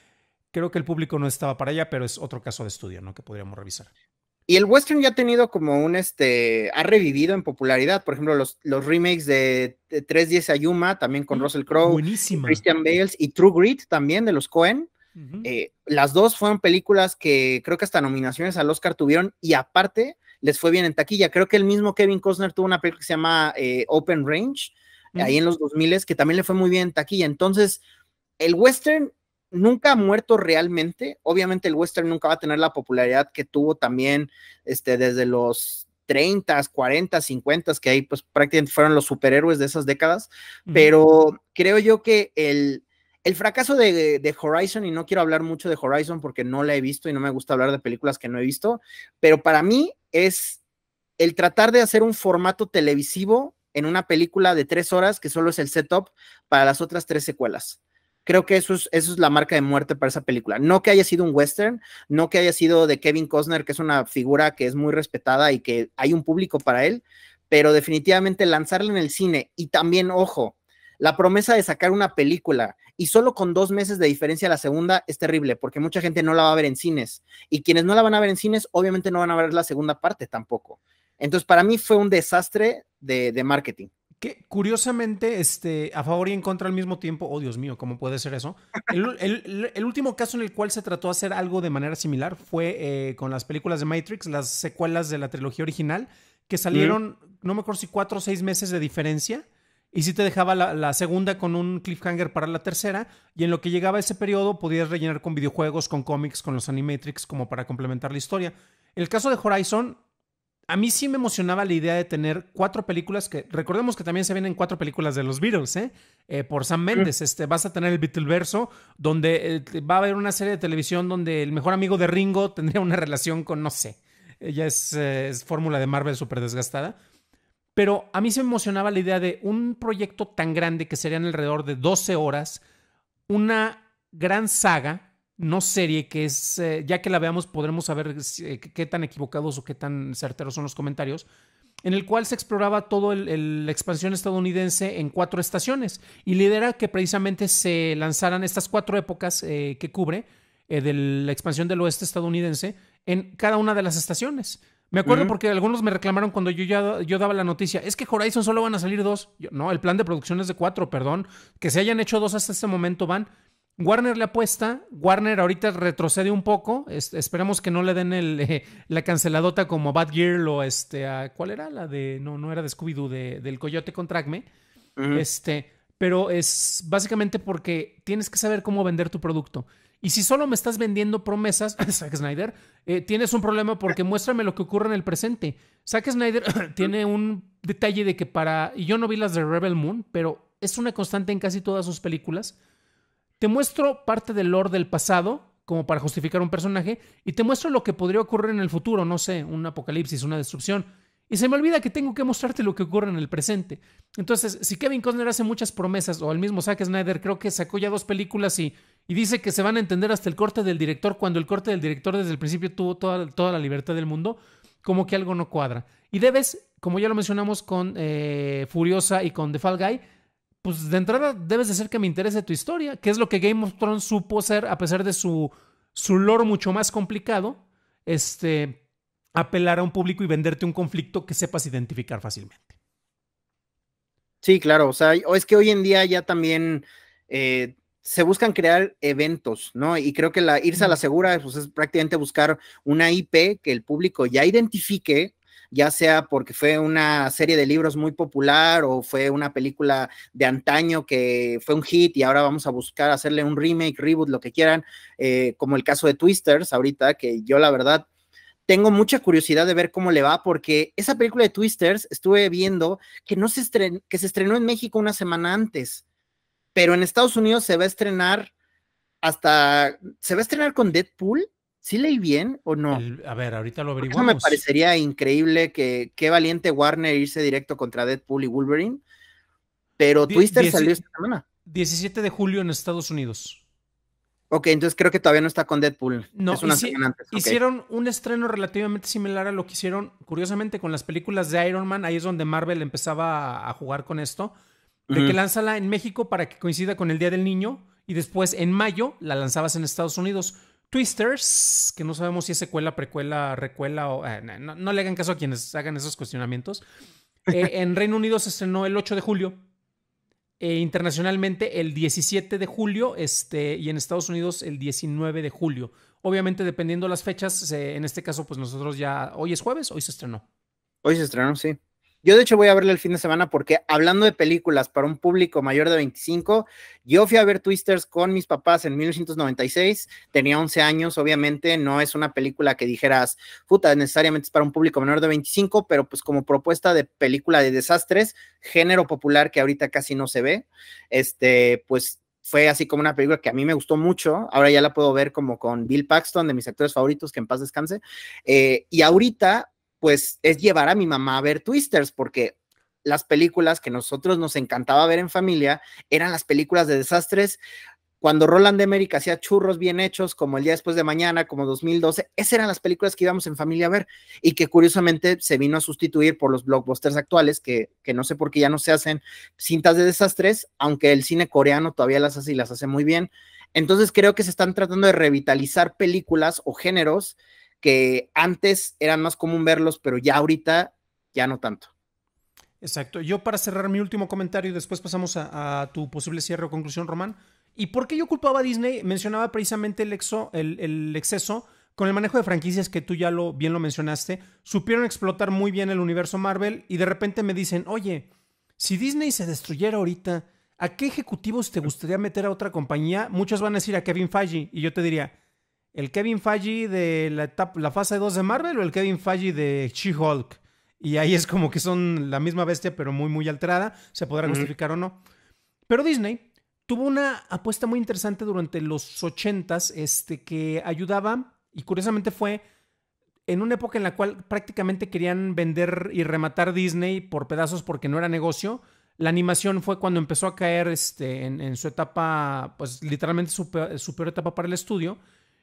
creo que el público no estaba para allá, pero es otro caso de estudio, ¿no? Que podríamos revisar. Y el western ya ha tenido como un, este, ha revivido en popularidad. Por ejemplo, los, los remakes de 310 Ayuma, también con mm, Russell Crowe, Christian Bales y True Grit también de los Cohen. Eh, las dos fueron películas que creo que hasta nominaciones al Oscar tuvieron y aparte les fue bien en taquilla. Creo que el mismo Kevin Costner tuvo una película que se llama eh, Open Range, ahí en los 2000, que también le fue muy bien en taquilla. Entonces, el western nunca ha muerto realmente. Obviamente el western nunca va a tener la popularidad que tuvo también este, desde los 30, 40, 50, que ahí pues prácticamente fueron los superhéroes de esas décadas. Pero creo yo que el, el fracaso de, Horizon, y no quiero hablar mucho de Horizon porque no la he visto y no me gusta hablar de películas que no he visto, pero para mí es el tratar de hacer un formato televisivo en una película de tres horas que solo es el setup para las otras tres secuelas. Creo que eso es, eso es la marca de muerte para esa película. No que haya sido un western, no que haya sido de Kevin Costner, que es una figura que es muy respetada y que hay un público para él, pero definitivamente lanzarla en el cine y también, ojo, la promesa de sacar una película y solo con dos meses de diferencia a la segunda es terrible porque mucha gente no la va a ver en cines y quienes no la van a ver en cines obviamente no van a ver la segunda parte tampoco. Entonces para mí fue un desastre de, marketing. curiosamente, este, a favor y en contra al mismo tiempo, oh Dios mío, ¿cómo puede ser eso? El, [LAUGHS] último caso en el cual se trató de hacer algo de manera similar fue eh, con las películas de Matrix, las secuelas de la trilogía original, que salieron, no me acuerdo si cuatro o seis meses de diferencia y si te dejaba la, segunda con un cliffhanger para la tercera, y en lo que llegaba ese periodo podías rellenar con videojuegos, con cómics, con los Animatrix, como para complementar la historia. El caso de Horizon, a mí sí me emocionaba la idea de tener cuatro películas que, recordemos que también se vienen cuatro películas de los Beatles, ¿eh? eh por Sam Mendes, este, vas a tener el Beatleverso, donde eh, va a haber una serie de televisión donde el mejor amigo de Ringo tendría una [LAUGHS] relación con, no sé, ella es, eh, es fórmula de Marvel súper desgastada pero a mí se me emocionaba la idea de un proyecto tan grande que serían alrededor de 12 horas, una gran saga, no serie, que es, eh, ya que la veamos podremos saber eh, qué tan equivocados o qué tan certeros son los comentarios, en el cual se exploraba toda la expansión estadounidense en cuatro estaciones. Y lidera que precisamente se lanzaran estas cuatro épocas eh, que cubre de la expansión del oeste estadounidense en cada una de las estaciones. Me acuerdo porque algunos me reclamaron cuando yo ya yo daba la noticia. Es que Horizon solo van a salir dos. no, el plan de producción es de cuatro, perdón. Que se hayan hecho dos hasta este momento van. Warner le apuesta. Warner ahorita retrocede un poco. esperamos esperemos que no le den el, eh, la canceladota como Bad Girl o este. A, ¿Cuál era? La de. No, no era de Scooby-Doo, del Coyote con Este. Pero es básicamente porque tienes que saber cómo vender tu producto. Y si solo me estás vendiendo promesas, [COUGHS] Zack Snyder, eh, tienes un problema porque muéstrame lo que ocurre en el presente. Zack Snyder [COUGHS] tiene un detalle de que para, y yo no vi las de Rebel Moon, pero es una constante en casi todas sus películas. Te muestro parte del lore del pasado, como para justificar un personaje, y te muestro lo que podría ocurrir en el futuro, no sé, un apocalipsis, una destrucción y se me olvida que tengo que mostrarte lo que ocurre en el presente. Entonces, si Kevin Costner hace muchas promesas, o el mismo Zack Snyder, creo que sacó ya dos películas y, y dice que se van a entender hasta el corte del director, cuando el corte del director desde el principio tuvo toda, toda la libertad del mundo, como que algo no cuadra. Y debes, como ya lo mencionamos con eh, Furiosa y con The Fall Guy, pues de entrada debes de ser que me interese tu historia, que es lo que Game of Thrones supo ser, a pesar de su, su lore mucho más complicado. Este apelar a un público y venderte un conflicto que sepas identificar fácilmente. Sí, claro, o sea, es que hoy en día ya también eh, se buscan crear eventos, ¿no? Y creo que la, irse a la segura pues, es prácticamente buscar una IP que el público ya identifique, ya sea porque fue una serie de libros muy popular o fue una película de antaño que fue un hit y ahora vamos a buscar hacerle un remake, reboot, lo que quieran, eh, como el caso de Twisters ahorita, que yo la verdad tengo mucha curiosidad de ver cómo le va, porque esa película de Twisters estuve viendo que, no se, que se estrenó en México una semana antes, pero en Estados Unidos se va a estrenar hasta, se va a estrenar con Deadpool. ¿Sí leí bien o no? a ver, ahorita lo averiguamos. me parecería increíble que qué valiente Warner irse directo contra Deadpool y Wolverine, pero Twisters salió esta semana. 17 de julio en Estados Unidos. Ok, entonces creo que todavía no está con Deadpool. No, es hicieron un estreno relativamente similar a lo que hicieron, curiosamente, con las películas de Iron Man. Ahí es donde Marvel empezaba a jugar con esto. De que lánzala en México para que coincida con el Día del Niño. Y después, en mayo, la lanzabas en Estados Unidos. Twisters, que no sabemos si es secuela, precuela, recuela o... Eh, no, le hagan caso a quienes hagan esos cuestionamientos. Eh, en Reino Unido se estrenó el 8 de julio eh, internacionalmente el 17 de julio este, y en Estados Unidos el 19 de julio. Obviamente, dependiendo las fechas, eh, en este caso, pues nosotros ya, hoy es jueves, hoy se estrenó. Hoy se estrenó, sí. Yo de hecho voy a verla el fin de semana porque hablando de películas para un público mayor de 25, yo fui a ver Twisters con mis papás en 1996, tenía 11 años, obviamente no es una película que dijeras, puta, necesariamente es para un público menor de 25, pero pues como propuesta de película de desastres, género popular que ahorita casi no se ve, este, pues fue así como una película que a mí me gustó mucho. Ahora ya la puedo ver como con Bill Paxton, de mis actores favoritos, que en paz descanse. Eh, y ahorita pues es llevar a mi mamá a ver Twisters, porque las películas que nosotros nos encantaba ver en familia eran las películas de desastres. Cuando Roland Emmerich hacía churros bien hechos, como El Día Después de Mañana, como 2012, esas eran las películas que íbamos en familia a ver y que curiosamente se vino a sustituir por los blockbusters actuales, que, que no sé por qué ya no se hacen cintas de desastres, aunque el cine coreano todavía las hace y las hace muy bien. Entonces creo que se están tratando de revitalizar películas o géneros que antes eran más común verlos, pero ya ahorita ya no tanto. Exacto. Yo para cerrar mi último comentario y después pasamos a, tu posible cierre o conclusión, Román. ¿Y por qué yo culpaba a Disney? Mencionaba precisamente el, exceso con el manejo de franquicias que tú ya lo, bien lo mencionaste. Supieron explotar muy bien el universo Marvel y de repente me dicen, oye, si Disney se destruyera ahorita, ¿a qué ejecutivos te gustaría meter a otra compañía? Muchos van a decir a Kevin Feige y yo te diría, ¿El Kevin Feige de la, la fase 2 de Marvel o el Kevin Feige de She-Hulk? Y ahí es como que son la misma bestia, pero muy, muy alterada. Se podrá justificar o no. Pero Disney tuvo una apuesta muy interesante durante los 80s este, que ayudaba, y curiosamente fue en una época en la cual prácticamente querían vender y rematar Disney por pedazos porque no era negocio. La animación fue cuando empezó a caer este, en, su etapa, pues literalmente su, su peor etapa para el estudio.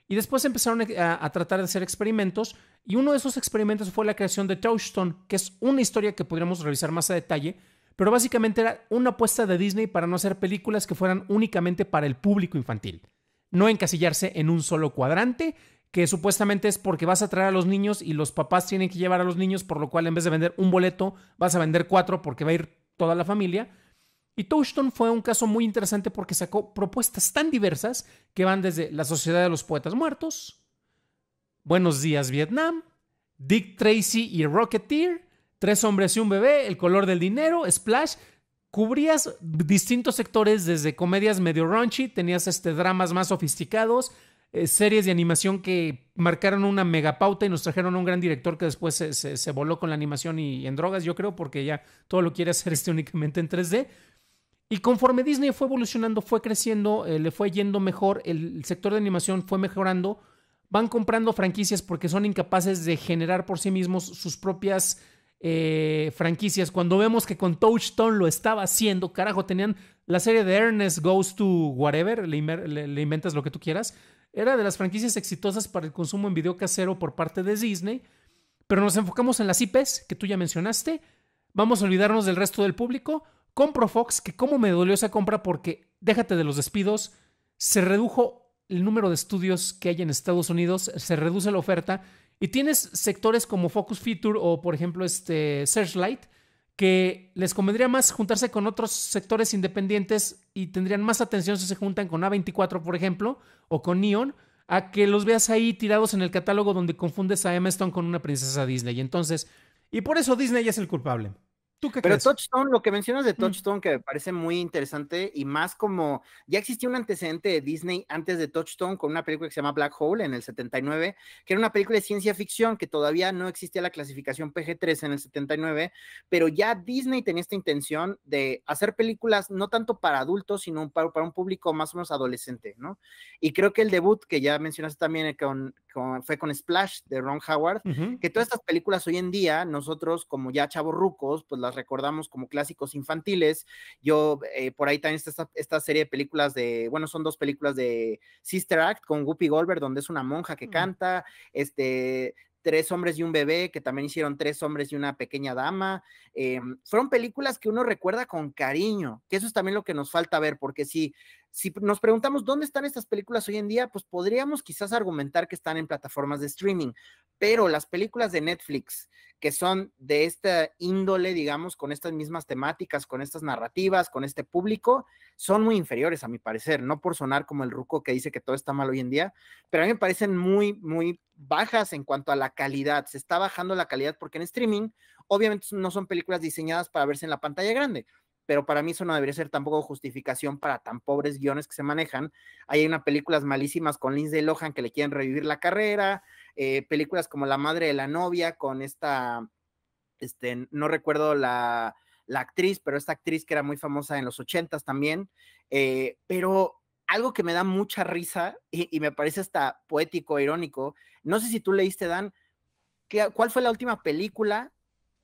Y después empezaron e, a, tratar de hacer experimentos y uno de esos experimentos fue la creación de Touchstone, que es una historia que podríamos revisar más a detalle, pero básicamente era una apuesta de Disney para no hacer películas que fueran únicamente para el público infantil, no encasillarse en un solo cuadrante, que supuestamente es porque vas a traer a los niños y los papás tienen que llevar a los niños, por lo cual en vez de vender un boleto, vas a vender cuatro porque va a ir toda la familia y Touchstone fue un caso muy interesante porque sacó propuestas tan diversas que van desde La Sociedad de los Poetas Muertos, Buenos Días Vietnam, Dick Tracy y Rocketeer, Tres Hombres y un Bebé, El Color del Dinero, Splash. Cubrías distintos sectores desde comedias medio raunchy, tenías este, dramas más sofisticados, eh, series de animación que marcaron una megapauta y nos trajeron a un gran director que después se, voló con la animación y, en drogas, yo creo, porque ya todo lo quiere hacer este únicamente en 3D y conforme Disney fue evolucionando, fue creciendo, eh, le fue yendo mejor, el sector de animación fue mejorando, van comprando franquicias porque son incapaces de generar por sí mismos sus propias eh, franquicias. Cuando vemos que con Touchstone lo estaba haciendo, carajo, tenían la serie de Ernest Goes to Whatever, le, inventas lo que tú quieras, era de las franquicias exitosas para el consumo en video casero por parte de Disney, pero nos enfocamos en las IPs que tú ya mencionaste, vamos a olvidarnos del resto del público, Compro Fox, que cómo me dolió esa compra porque, déjate de los despidos, se redujo el número de estudios que hay en Estados Unidos, se reduce la oferta y tienes sectores como Focus Feature o, por ejemplo, este Searchlight, que les convendría más juntarse con otros sectores independientes y tendrían más atención si se juntan con A24, por ejemplo, o con Neon, a que los veas ahí tirados en el catálogo donde confundes a Emma Stone con una princesa Disney. Entonces, y por eso Disney es el culpable. Pero Touchstone, lo que mencionas de mm. Touchstone, que me parece muy interesante y más como ya existía un antecedente de Disney antes de Touchstone con una película que se llama Black Hole en el 79, que era una película de ciencia ficción que todavía no existía la clasificación PG-13 en el 79, pero ya Disney tenía esta intención de hacer películas no tanto para adultos, sino para, un público más o menos adolescente, ¿no? Y creo que el debut que ya mencionaste también eh, fue con Splash de Ron Howard, que todas estas películas hoy en día, nosotros como ya chavos rucos, pues las recordamos como clásicos infantiles. Yo, eh, por ahí también está esta, serie de películas de, bueno, son dos películas de Sister Act con Whoopi Goldberg, donde es una monja que canta, este, Tres hombres y un bebé, que también hicieron Tres hombres y una pequeña dama. Em, fueron películas que uno recuerda con cariño, que eso es también lo que nos falta ver, porque si si nos preguntamos dónde están estas películas hoy en día, pues podríamos quizás argumentar que están en plataformas de streaming, pero las películas de Netflix, que son de esta índole, digamos, con estas mismas temáticas, con estas narrativas, con este público, son muy inferiores a mi parecer, no por sonar como el ruco que dice que todo está mal hoy en día, pero a mí me parecen muy, muy bajas en cuanto a la calidad. Se está bajando la calidad porque en streaming, obviamente, no son películas diseñadas para verse en la pantalla grande pero para mí eso no debería ser tampoco justificación para tan pobres guiones que se manejan. Hay unas películas malísimas con Lindsay Lohan que le quieren revivir la carrera, eh, películas como La Madre de la Novia con esta, este, no recuerdo la, la actriz, pero esta actriz que era muy famosa en los ochentas también, eh, pero... Algo que me da mucha risa y, y me parece hasta poético, irónico. No sé si tú leíste, Dan, ¿cuál fue la última película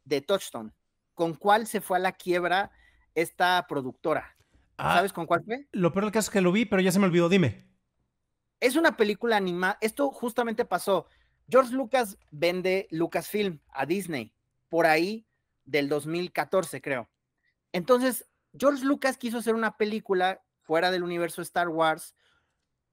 de Touchstone? ¿Con cuál se fue a la quiebra esta productora. Ah, ¿Sabes con cuál fue? Lo peor del caso es que lo vi, pero ya se me olvidó. Dime. Es una película animada. Esto justamente pasó. George Lucas vende Lucasfilm a Disney por ahí del 2014, creo. Entonces, George Lucas quiso hacer una película fuera del universo Star Wars,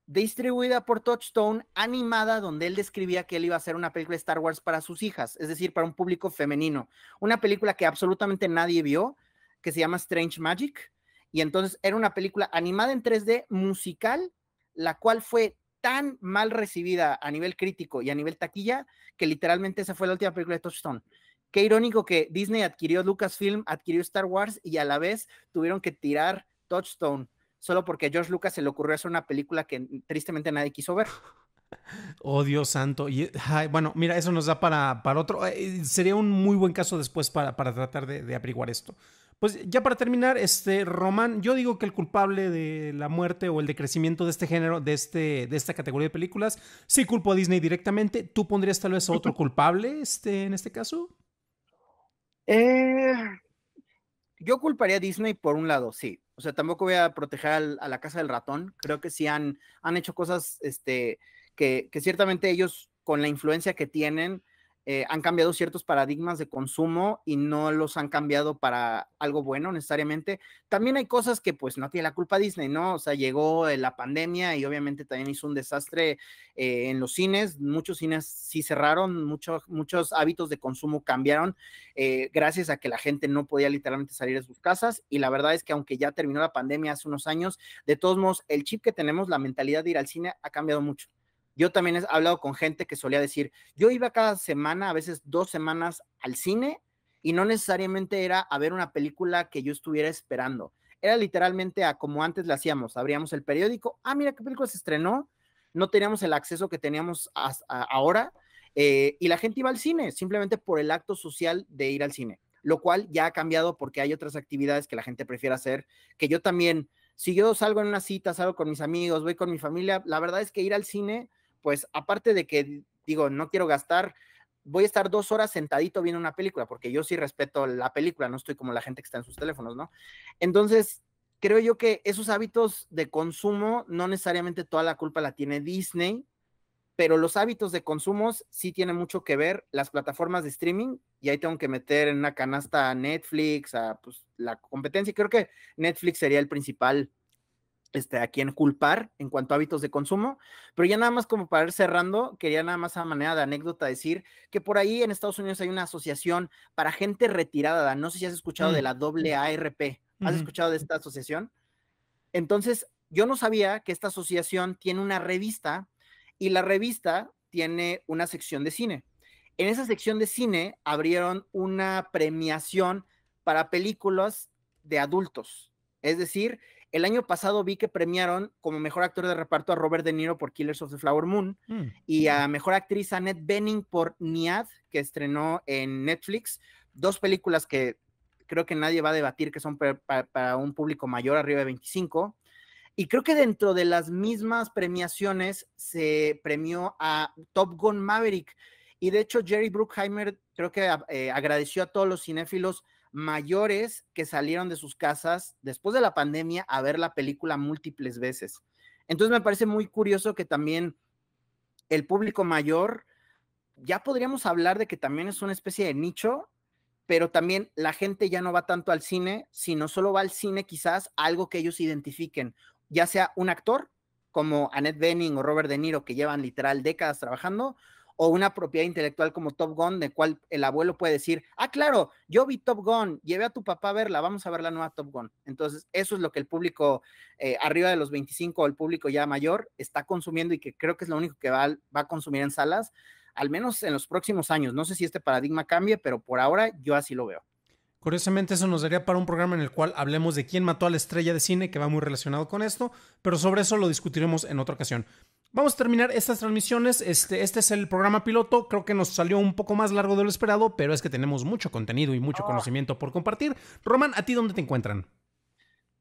distribuida por Touchstone, animada, donde él describía que él iba a hacer una película de Star Wars para sus hijas, es decir, para un público femenino. Una película que absolutamente nadie vio, que se llama Strange Magic. Y entonces era una película animada en 3D, musical, la cual fue tan mal recibida a nivel crítico y a nivel taquilla que literalmente esa fue la última película de Touchstone. Qué irónico que Disney adquirió Lucasfilm, adquirió Star Wars y a la vez tuvieron que tirar Touchstone solo porque a George Lucas se le ocurrió hacer una película que tristemente nadie quiso ver. [LAUGHS] Oh, Dios santo. Y, bueno, mira, eso nos da para, para otro. Eh, eh, sería un muy buen caso después para, para tratar de averiguar esto. Pues ya para terminar, este Román, yo digo que el culpable de la muerte o el decrecimiento de este género, de, este, de esta categoría de películas, sí culpo a Disney directamente. ¿Tú pondrías tal vez a otro culpable este, en este caso? Eh, yo culparía a Disney por un lado, sí. O sea, tampoco voy a proteger a la casa del ratón. Creo que sí han, han hecho cosas este, que, que ciertamente ellos, con la influencia que tienen, eh, han cambiado ciertos paradigmas de consumo y no los han cambiado para algo bueno necesariamente. También hay cosas que pues no tiene la culpa Disney, ¿no? O sea, llegó la pandemia y obviamente también hizo un desastre eh, en los cines, muchos cines sí cerraron, muchos muchos hábitos de consumo cambiaron eh, gracias a que la gente no podía literalmente salir de sus casas y la verdad es que aunque ya terminó la pandemia hace unos años, de todos modos, el chip que tenemos, la mentalidad de ir al cine ha cambiado mucho. Yo también he hablado con gente que solía decir, yo iba cada semana, a veces dos semanas al cine y no necesariamente era a ver una película que yo estuviera esperando. Era literalmente a como antes la hacíamos, abríamos el periódico, ah, mira qué película se estrenó, no teníamos el acceso que teníamos ahora eh, y la gente iba al cine simplemente por el acto social de ir al cine, lo cual ya ha cambiado porque hay otras actividades que la gente prefiere hacer, que yo también, si yo salgo en una cita, salgo con mis amigos, voy con mi familia, la verdad es que ir al cine pues aparte de que digo, no quiero gastar, voy a estar dos horas sentadito viendo una película, porque yo sí respeto la película, no estoy como la gente que está en sus teléfonos, ¿no? Entonces, creo yo que esos hábitos de consumo, no necesariamente toda la culpa la tiene Disney, pero los hábitos de consumos sí tienen mucho que ver las plataformas de streaming y ahí tengo que meter en una canasta a Netflix, a pues, la competencia. Creo que Netflix sería el principal este, a quién culpar en cuanto a hábitos de consumo, pero ya nada más como para ir cerrando, quería nada más a manera de anécdota decir que por ahí en Estados Unidos hay una asociación para gente retirada, no sé si has escuchado de mm, la mm. AARP, ¿has escuchado de esta asociación? Entonces, yo no sabía que esta asociación tiene una revista y la revista tiene una sección de cine. En esa sección de cine abrieron una premiación para películas de adultos, es decir, el año pasado vi que premiaron como mejor actor de reparto a Robert De Niro por Killers of the Flower Moon mm. y a mejor actriz Annette Benning por Niad, que estrenó en Netflix. Dos películas que creo que nadie va a debatir que son para, un público mayor, arriba de 25. Y creo que dentro de las mismas premiaciones se premió a Top Gun Maverick. Y de hecho, Jerry Bruckheimer creo que eh, agradeció a todos los cinéfilos mayores que salieron de sus casas después de la pandemia a ver la película múltiples veces. Entonces me parece muy curioso que también el público mayor, ya podríamos hablar de que también es una especie de nicho, pero también la gente ya no va tanto al cine, sino solo va al cine quizás algo que ellos identifiquen, ya sea un actor como Annette Bening o Robert De Niro, que llevan literal décadas trabajando, o una propiedad intelectual como Top Gun, de cual el abuelo puede decir, ah, claro, yo vi Top Gun, llevé a tu papá a verla, vamos a ver la nueva Top Gun. Entonces, eso es lo que el público eh, arriba de los 25 o el público ya mayor está consumiendo y que creo que es lo único que va, va a consumir en salas, al menos en los próximos años. No sé si este paradigma cambie, pero por ahora yo así lo veo. Curiosamente, eso nos daría para un programa en el cual hablemos de quién mató a la estrella de cine, que va muy relacionado con esto, pero sobre eso lo discutiremos en otra ocasión. Vamos a terminar estas transmisiones. Este, este, es el programa piloto. Creo que nos salió un poco más largo de lo esperado, pero es que tenemos mucho contenido y mucho ah. conocimiento por compartir. Román, ¿a ti dónde te encuentran?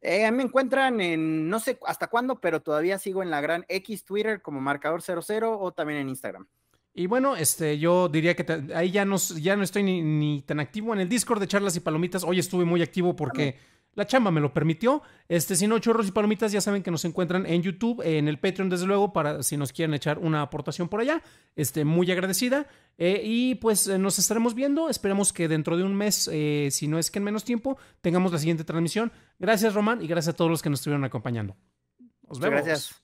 Eh, me encuentran en no sé hasta cuándo, pero todavía sigo en la gran X Twitter como marcador 00 o también en Instagram. Y bueno, este, yo diría que ahí ya no, ya no estoy ni, tan activo en el Discord de charlas y palomitas. Hoy estuve muy activo porque la chamba me lo permitió. Este, si no, chorros y palomitas ya saben que nos encuentran en YouTube, en el Patreon desde luego, para si nos quieren echar una aportación por allá. Este, muy agradecida. Eh, y pues eh, nos estaremos viendo. Esperemos que dentro de un mes, eh, si no es que en menos tiempo, tengamos la siguiente transmisión. Gracias Román y gracias a todos los que nos estuvieron acompañando. Nos vemos. gracias.